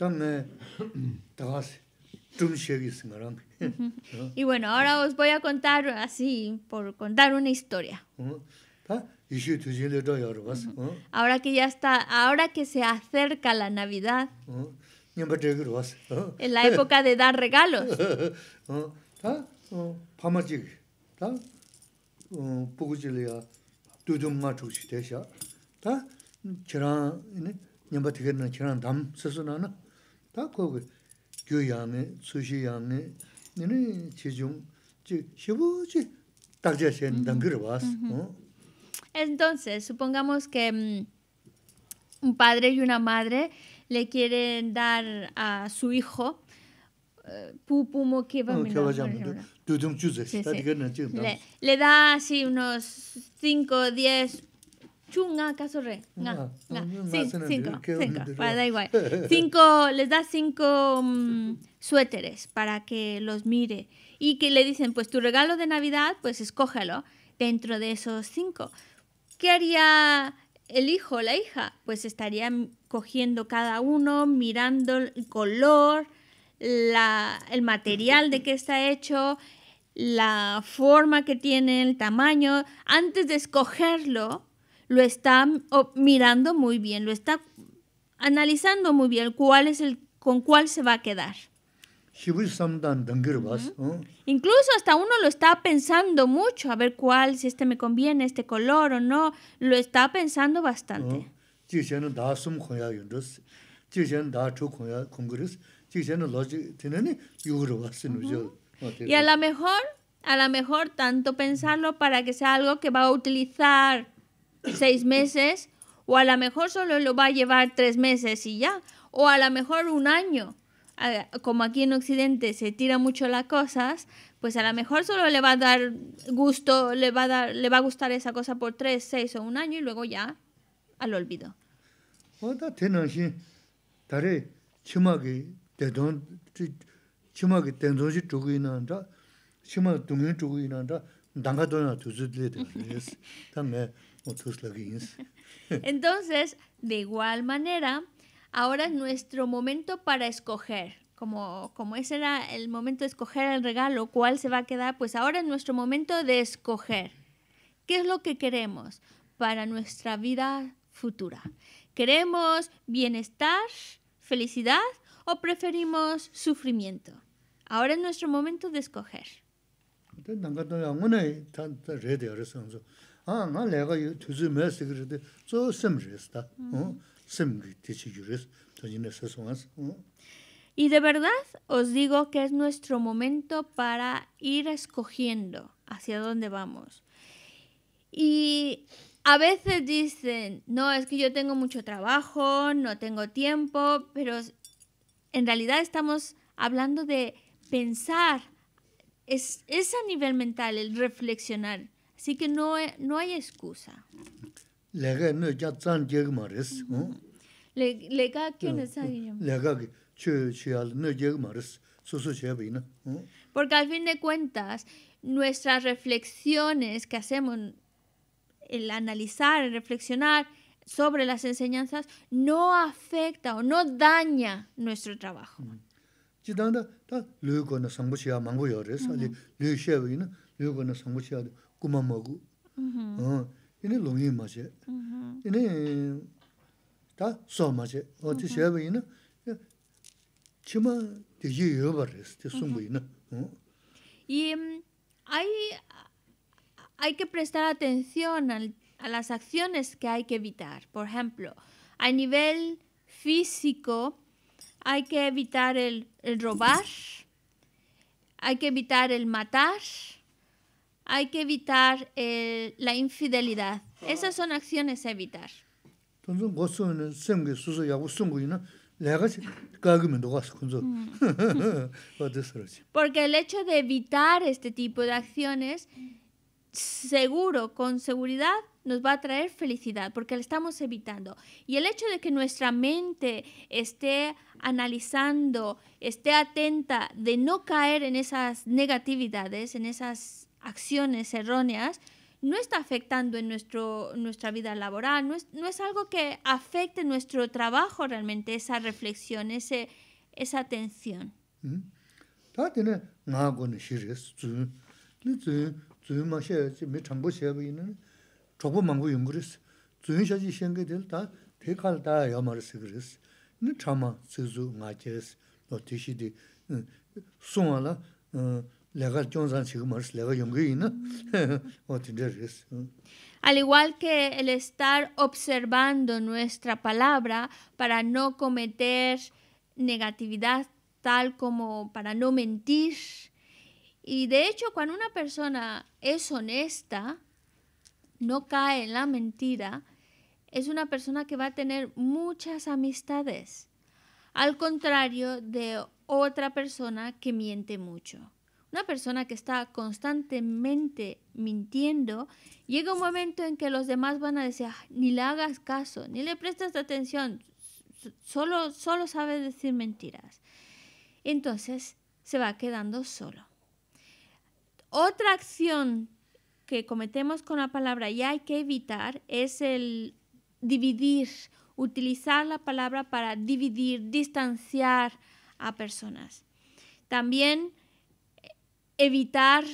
y bueno, ahora os voy a contar así, por contar una historia. Uh-huh. Uh-huh. Ahora que ya está, ahora que se acerca la Navidad, uh-huh. en la época de dar regalos. Uh, entonces, supongamos que mm, un padre y una madre le quieren dar a su hijo eh, pupumo que va le, le da así unos 5 10 Chunga, caso re. Ah, ah, cinco, da igual. Cinco, les da cinco mm, suéteres para que los mire y que le dicen, pues tu regalo de Navidad, pues escógelo dentro de esos cinco. ¿Qué haría el hijo o la hija? Pues estaría cogiendo cada uno, mirando el color, la, el material de que está hecho, la forma que tiene, el tamaño, antes de escogerlo lo está mirando muy bien, lo está analizando muy bien cuál es el con cuál se va a quedar. Incluso hasta uno lo está pensando mucho, a ver cuál, si este me conviene, este color o no, lo está pensando bastante. Y a lo mejor, a lo mejor tanto pensarlo para que sea algo que va a utilizar seis meses, o a lo mejor solo lo va a llevar tres meses y ya, o a lo mejor un año. Como aquí en Occidente se tira mucho las cosas, pues a lo mejor solo le va a dar gusto, le va a, le va a gustar esa cosa por tres, seis o un año y luego ya al olvido. otros Entonces, de igual manera, ahora es nuestro momento para escoger. Como, como ese era el momento de escoger el regalo, cuál se va a quedar, pues ahora es nuestro momento de escoger. ¿Qué es lo que queremos para nuestra vida futura? ¿Queremos bienestar, felicidad o preferimos sufrimiento? Ahora es nuestro momento de escoger. Y de verdad os digo que es nuestro momento para ir escogiendo hacia dónde vamos. Y a veces dicen, no, es que yo tengo mucho trabajo, no tengo tiempo, pero en realidad estamos hablando de pensar, es, es a nivel mental el reflexionar Así que no, no hay excusa. Lega no ya zan yeg le Lega que no zan Lega que che chu al no yeg maris. Susu Porque al fin de cuentas, nuestras reflexiones que hacemos, el analizar, el reflexionar sobre las enseñanzas, no afecta o no daña nuestro trabajo. Chidanda, ta luego no sanguchia mangu yores, ali luego chebi na, luego no y hay hay que prestar atención a las acciones que hay que evitar por ejemplo a nivel físico hay que evitar el, el robar hay que evitar el matar hay que evitar eh, la infidelidad. Esas son acciones a evitar. Porque el hecho de evitar este tipo de acciones, seguro, con seguridad, nos va a traer felicidad, porque la estamos evitando. Y el hecho de que nuestra mente esté analizando, esté atenta de no caer en esas negatividades, en esas acciones erróneas no está afectando en nuestro, nuestra vida laboral, no es, algo que afecte nuestro trabajo realmente, esa reflexión, ese, esa atención. Mm-hmm. Oh, al igual que el estar observando nuestra palabra para no cometer negatividad, tal como para no mentir. Y de hecho, cuando una persona es honesta, no cae en la mentira, es una persona que va a tener muchas amistades, al contrario de otra persona que miente mucho. Una persona que está constantemente mintiendo, llega un momento en que los demás van a decir, ni le hagas caso, ni le prestas atención, solo, solo sabe decir mentiras. Entonces se va quedando solo. Otra acción que cometemos con la palabra y hay que evitar es el dividir, utilizar la palabra para dividir, distanciar a personas. También evitar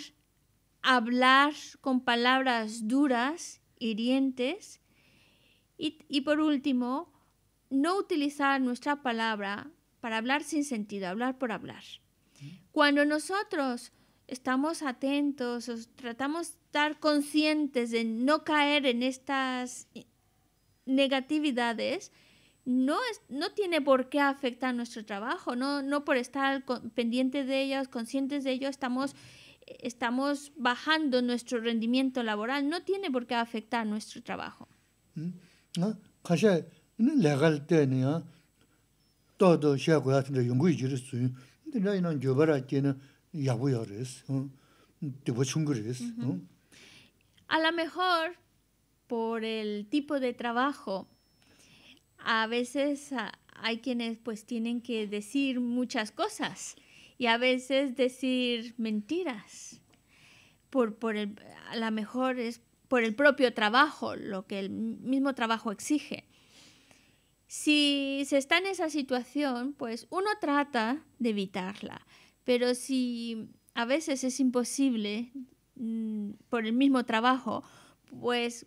hablar con palabras duras, hirientes. Y, y por último, no utilizar nuestra palabra para hablar sin sentido, hablar por hablar. Cuando nosotros estamos atentos, tratamos de estar conscientes de no caer en estas negatividades, no, tiene por qué afectar nuestro trabajo, no, no por estar pendientes de ellos, conscientes de ello, estamos, estamos bajando nuestro rendimiento laboral, no tiene por qué afectar nuestro trabajo. A lo mejor por el tipo de trabajo a veces hay quienes pues tienen que decir muchas cosas y a veces decir mentiras. Por, por a lo mejor es por el propio trabajo, lo que el mismo trabajo exige. Si se está en esa situación, pues uno trata de evitarla, pero si a veces es imposible mm, por el mismo trabajo, pues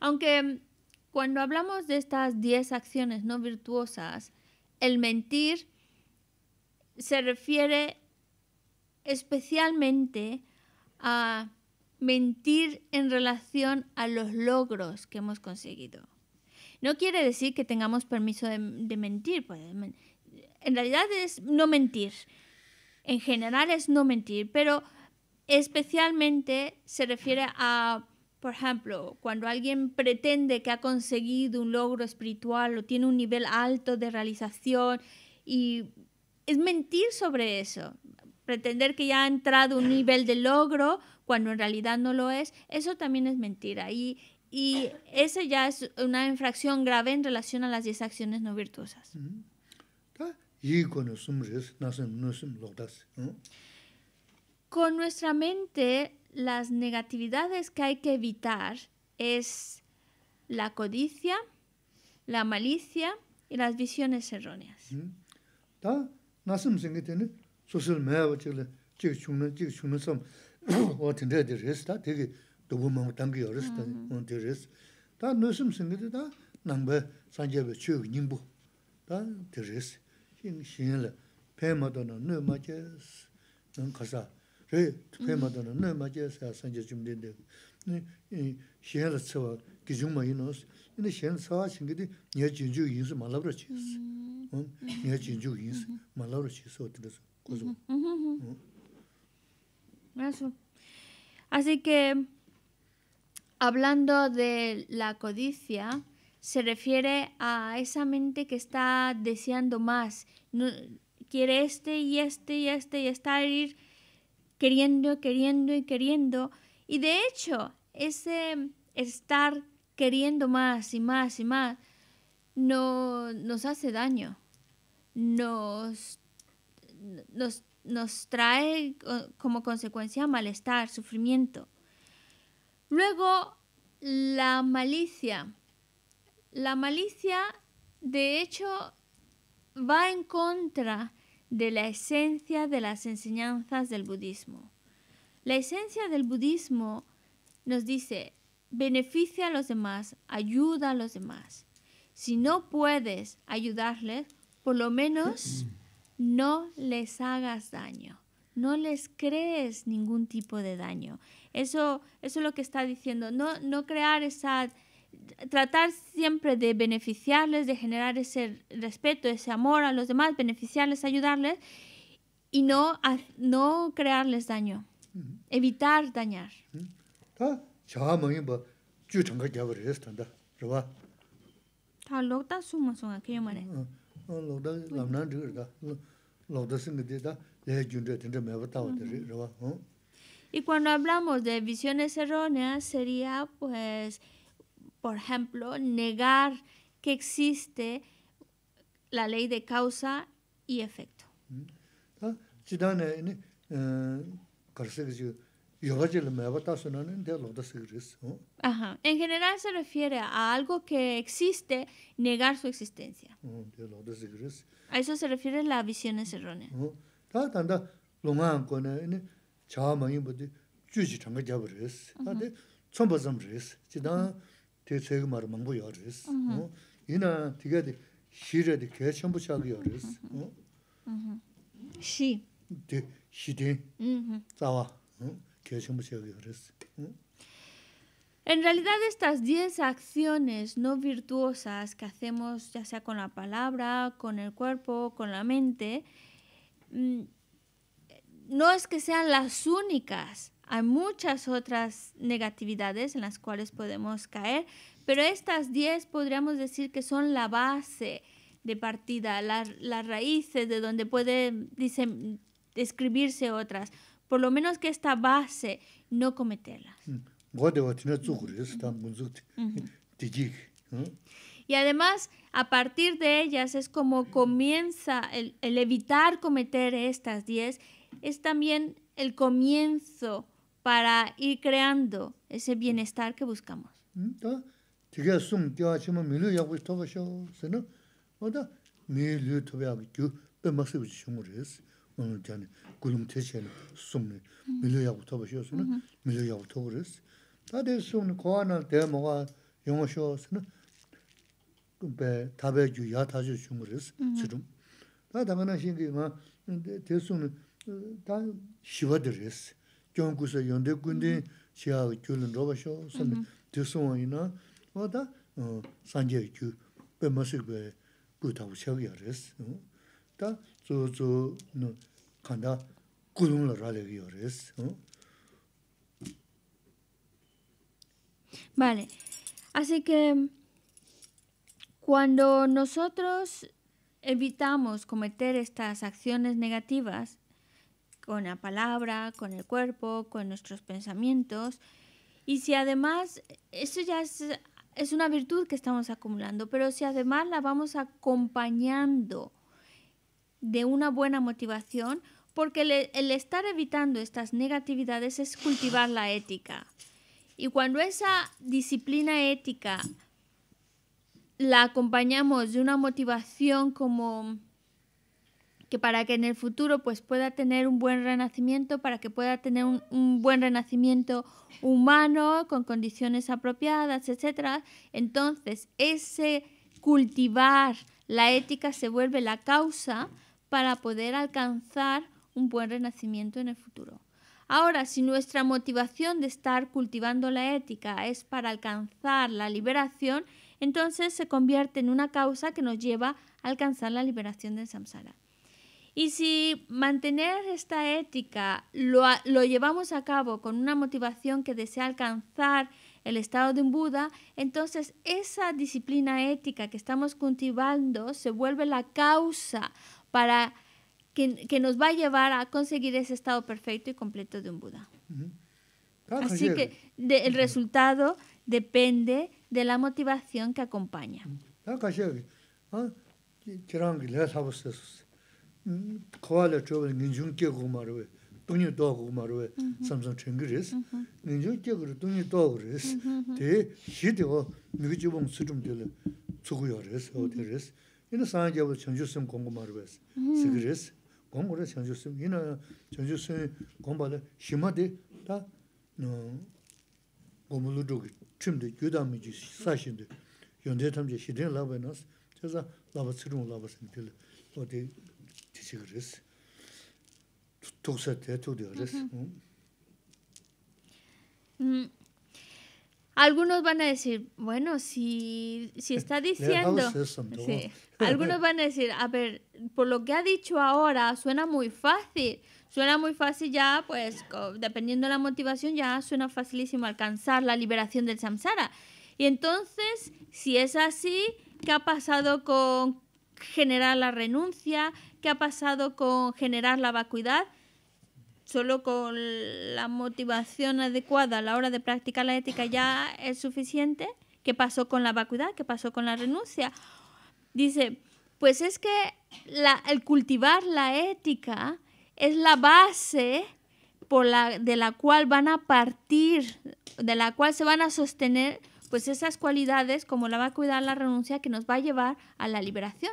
Aunque mm, cuando hablamos de estas 10 acciones no virtuosas, el mentir se refiere especialmente a mentir en relación a los logros que hemos conseguido. No quiere decir que tengamos permiso de, mentir, pues, en realidad es no mentir, en general es no mentir, pero especialmente se refiere a por ejemplo, cuando alguien pretende que ha conseguido un logro espiritual o tiene un nivel alto de realización y es mentir sobre eso, pretender que ya ha entrado un nivel de logro cuando en realidad no lo es, eso también es mentira y, y ese ya es una infracción grave en relación a las 10 acciones no virtuosas. Con nuestra mente las negatividades que hay que evitar es la codicia, la malicia y las visiones erróneas. Mm. rē pē mā tā rā, nē mā jē sā sāng jē chīm dēndē, xēn rā tsā wā kī chūng mā yī nō sī, nē xēn sā wā chīng kī tī nyā jīn chū yīn mā rā chī nyā Así que, hablando de la codicia, se refiere a esa mente que está deseando más, no, quiere este y este y este y está ir queriendo, queriendo y queriendo. Y de hecho, ese estar queriendo más y más y más no, nos hace daño, nos, nos, nos trae como consecuencia malestar, sufrimiento. Luego, la malicia. La malicia, de hecho, va en contra de la esencia de las enseñanzas del budismo. La esencia del budismo nos dice, beneficia a los demás, ayuda a los demás. Si no puedes ayudarles, por lo menos no les hagas daño, no les crees ningún tipo de daño. Eso, eso es lo que está diciendo, no, no crear esa tratar siempre de beneficiarles, de generar ese respeto, ese amor a los demás, beneficiarles, ayudarles y no, no crearles daño, evitar dañar. Y cuando hablamos de visiones erróneas sería pues por ejemplo, negar que existe la ley de causa y efecto. Ajá. En general se refiere a algo que existe, negar su existencia. A eso se refiere la visión errónea de tsegi mar mambu yoris. Ina tiga di shire di kaya shambu chagi yoris. Shi. Di shidin. Tawa. Kaya shambu chagi yoris. En realidad estas 10 acciones no virtuosas que hacemos, ya sea con la palabra, con el cuerpo, con la mente, mm, no es que sean las únicas hay muchas otras negatividades en las cuales podemos caer, pero estas 10 podríamos decir que son la base de partida, las, raíces de donde pueden describirse otras. Por lo menos que esta base no cometerlas. Mm. Y además, a partir de ellas es como comienza el, el evitar cometer estas 10, es también el comienzo para ir creando ese bienestar que buscamos. Vale, así que cuando nosotros evitamos cometer estas acciones negativas, con la palabra, con el cuerpo, con nuestros pensamientos. Y si además, eso ya es, una virtud que estamos acumulando, pero si además la vamos acompañando de una buena motivación, porque el estar evitando estas negatividades es cultivar la ética. Y cuando esa disciplina ética la acompañamos de una motivación como que para que en el futuro pues pueda tener un buen renacimiento, para que pueda tener un, buen renacimiento humano con condiciones apropiadas, etcétera. Entonces, ese cultivar la ética se vuelve la causa para poder alcanzar un buen renacimiento en el futuro. Ahora, si nuestra motivación de estar cultivando la ética es para alcanzar la liberación, entonces se convierte en una causa que nos lleva a alcanzar la liberación del samsara. Y si mantener esta ética lo, llevamos a cabo con una motivación que desea alcanzar el estado de un Buda, entonces esa disciplina ética que estamos cultivando se vuelve la causa para que, nos va a llevar a conseguir ese estado perfecto y completo de un Buda. Ah, Así que el resultado depende de la motivación que acompaña. 코알레 조르 민중께 고마르 돈이 더 고마르 삼성 챙기리스 민중께 그 돈이 더 그리스 대 시디오 미규봉 수좀 되네 이나 산제부 전주승 공고마르베스 시그리스 공고레 전주승 이나 전주승 공바데 시마데 다 고물루도 춤데 교담미지 사신데 연대탐제 시린 라베나스 제가 라바츠룬 라바스 빌 어디 Mm. Algunos van a decir, bueno, si, está diciendo... Algunos van a decir, a ver, por lo que ha dicho ahora, suena muy fácil. Suena muy fácil ya, pues, dependiendo de la motivación, ya suena facilísimo alcanzar la liberación del samsara. Y entonces, si es así, ¿qué ha pasado con generar la renuncia, qué ha pasado con generar la vacuidad. Solo con la motivación adecuada a la hora de practicar la ética ya es suficiente. ¿Qué pasó con la vacuidad? ¿Qué pasó con la renuncia? Dice, pues es que el cultivar la ética es la base de la cual van a partir, de la cual se van a sostener pues esas cualidades como la vacuidad, la renuncia que nos va a llevar a la liberación.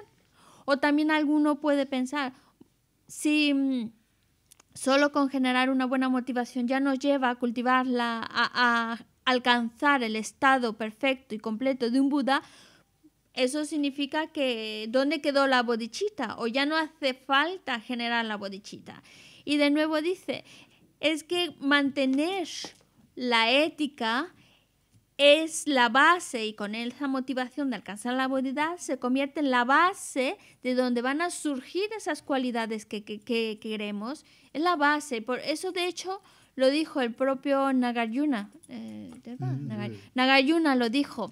O también alguno puede pensar, si mm, solo con generar una buena motivación ya nos lleva a cultivarla, a, alcanzar el estado perfecto y completo de un Buda, eso significa que ¿dónde quedó la bodichita? O ya no hace falta generar la bodichita. Y de nuevo dice, es que mantener la ética es la base y con esa motivación de alcanzar la bondad se convierte en la base de donde van a surgir esas cualidades que, queremos. Es la base. Por eso, de hecho, lo dijo el propio Nagayuna. Eh, mm, Nagayuna lo dijo.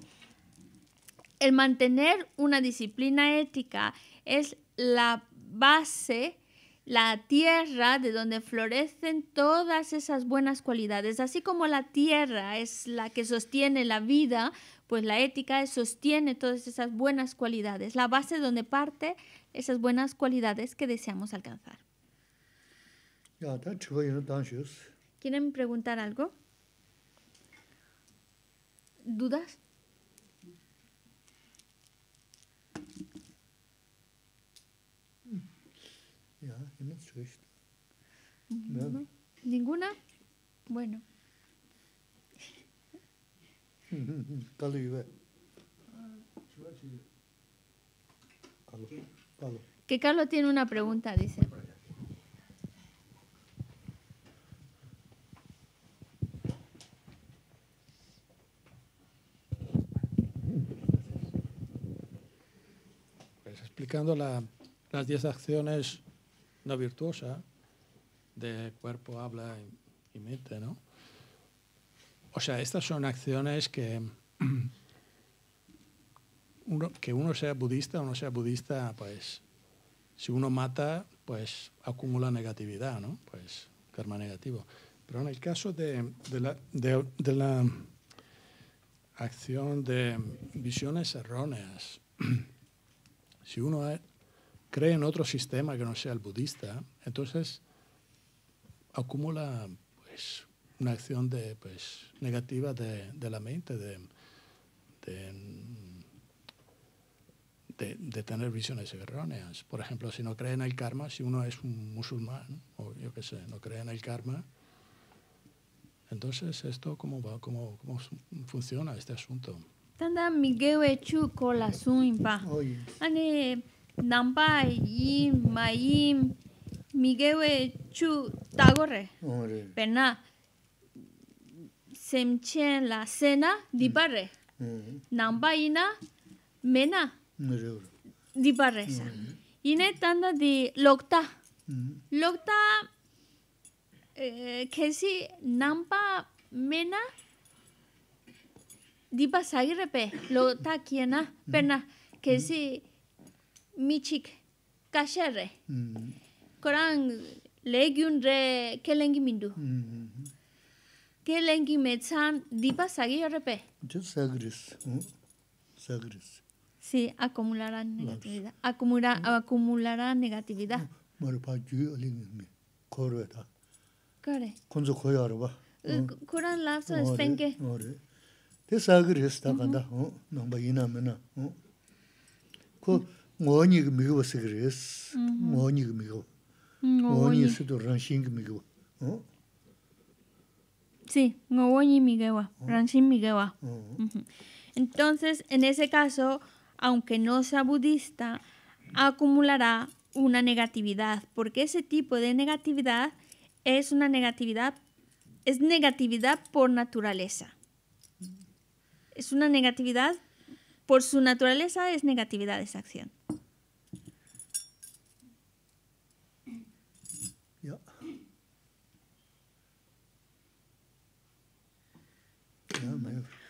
El mantener una disciplina ética es la base la tierra de donde florecen todas esas buenas cualidades. Así como la tierra es la que sostiene la vida, pues la ética sostiene todas esas buenas cualidades, la base donde parte esas buenas cualidades que deseamos alcanzar. ¿Quieren preguntar algo? ¿Dudas? ¿Ninguna? Bueno. Que Carlos tiene una pregunta, dice. Pues explicando las 10 acciones no virtuosa de cuerpo, habla y, mete mente, ¿no? O sea, estas son acciones que uno, que uno sea budista o no sea budista, pues si uno mata, pues acumula negatividad, ¿no? Pues karma negativo. Pero en el caso de, de, la, de la, acción de visiones erróneas, si uno cree en otro sistema que no sea el budista, entonces acumula pues, una acción de, pues, negativa de, la mente, de, de, tener visiones erróneas. Por ejemplo, si no cree en el karma, si uno es un musulmán, o yo qué sé, no cree en el karma, entonces esto cómo va, cómo, cómo funciona este asunto. Tanda nampa y mayim migewe chu tagore pena semchen la cena mm. dipare mm. nampa ina mena dipare mm. inetanda di lokta lokta eh, kesi nampa mena dipa sagire lokta kiena pena kesi michik kashar re. Korang legyun re kelengi mindu. Kelengi mechan dipa sagi yore pe? Jo sagris. Sagris. Si, acumulará negatividad. Acumula, acumulará negatividad. Mare pa ju alingi mi. Korwe ta. Kare. Kunzu koi ba. Koran lafso espenke. Mare. Te sagris ta kanda. Nomba ina mena. Ko, Miguel do mm-hmm. mm, Sí, mm-hmm. Mm-hmm. Entonces, en ese caso, aunque no sea budista, acumulará una negatividad, porque ese tipo de negatividad es una negatividad, es negatividad por naturaleza. Es una negatividad por su naturaleza es negatividad esa acción.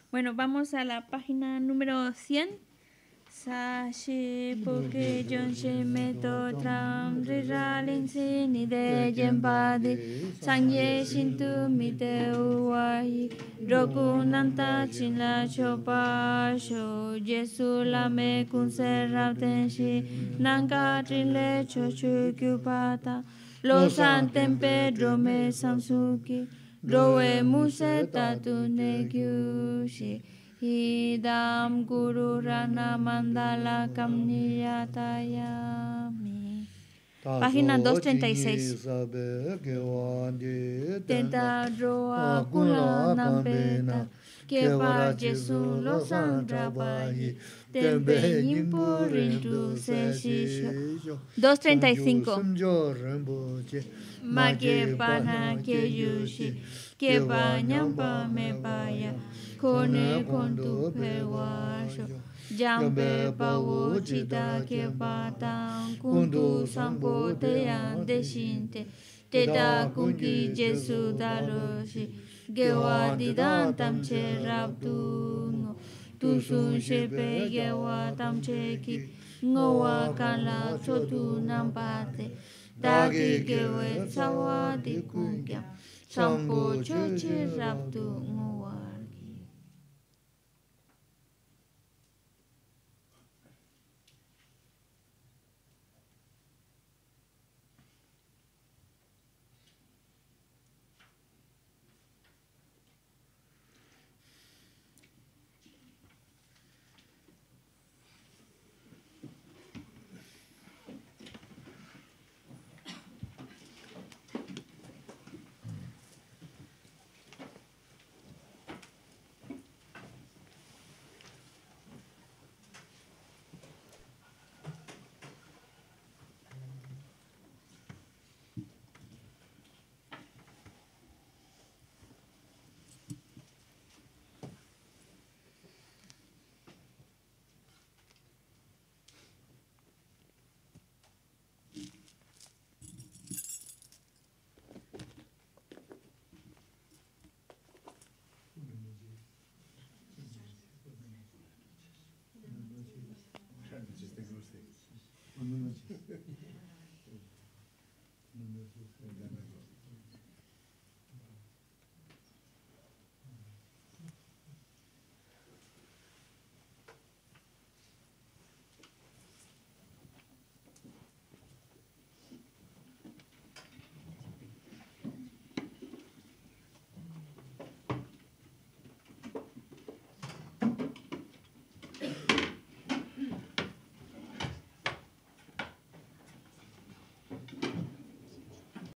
Bueno, vamos a la página número 100. sa shi puki jun shi me to tram ri ra lin si ni de jem pa di sang ye shin tu mi te u wa hi roku nan ta chin la cho pa sho jesu la me kun se ra ten shi nan ka tri le cho chu kyu pa ta lo san tem pedro me samsuki Roe museta tu ne gyushi. idam guru rana mandala kamniyatayami. Página 236. Tenta roa kulana pena, que keva jesu lo sandrabayi, tembe yimpo rindu se shisho. 235. Ma que pana que yushi, que pa me paya, kone kontu pewa sho jambe pawo cita ke patang kundu sambo te yan de shinte te da kungi jesu dalo shi gewa didan tam che rabdu no tu sun shepe gewa tam che ki ngowa kala chotu nam pate dagi gewe tsawa di kungya sambo cho che rabdu ngo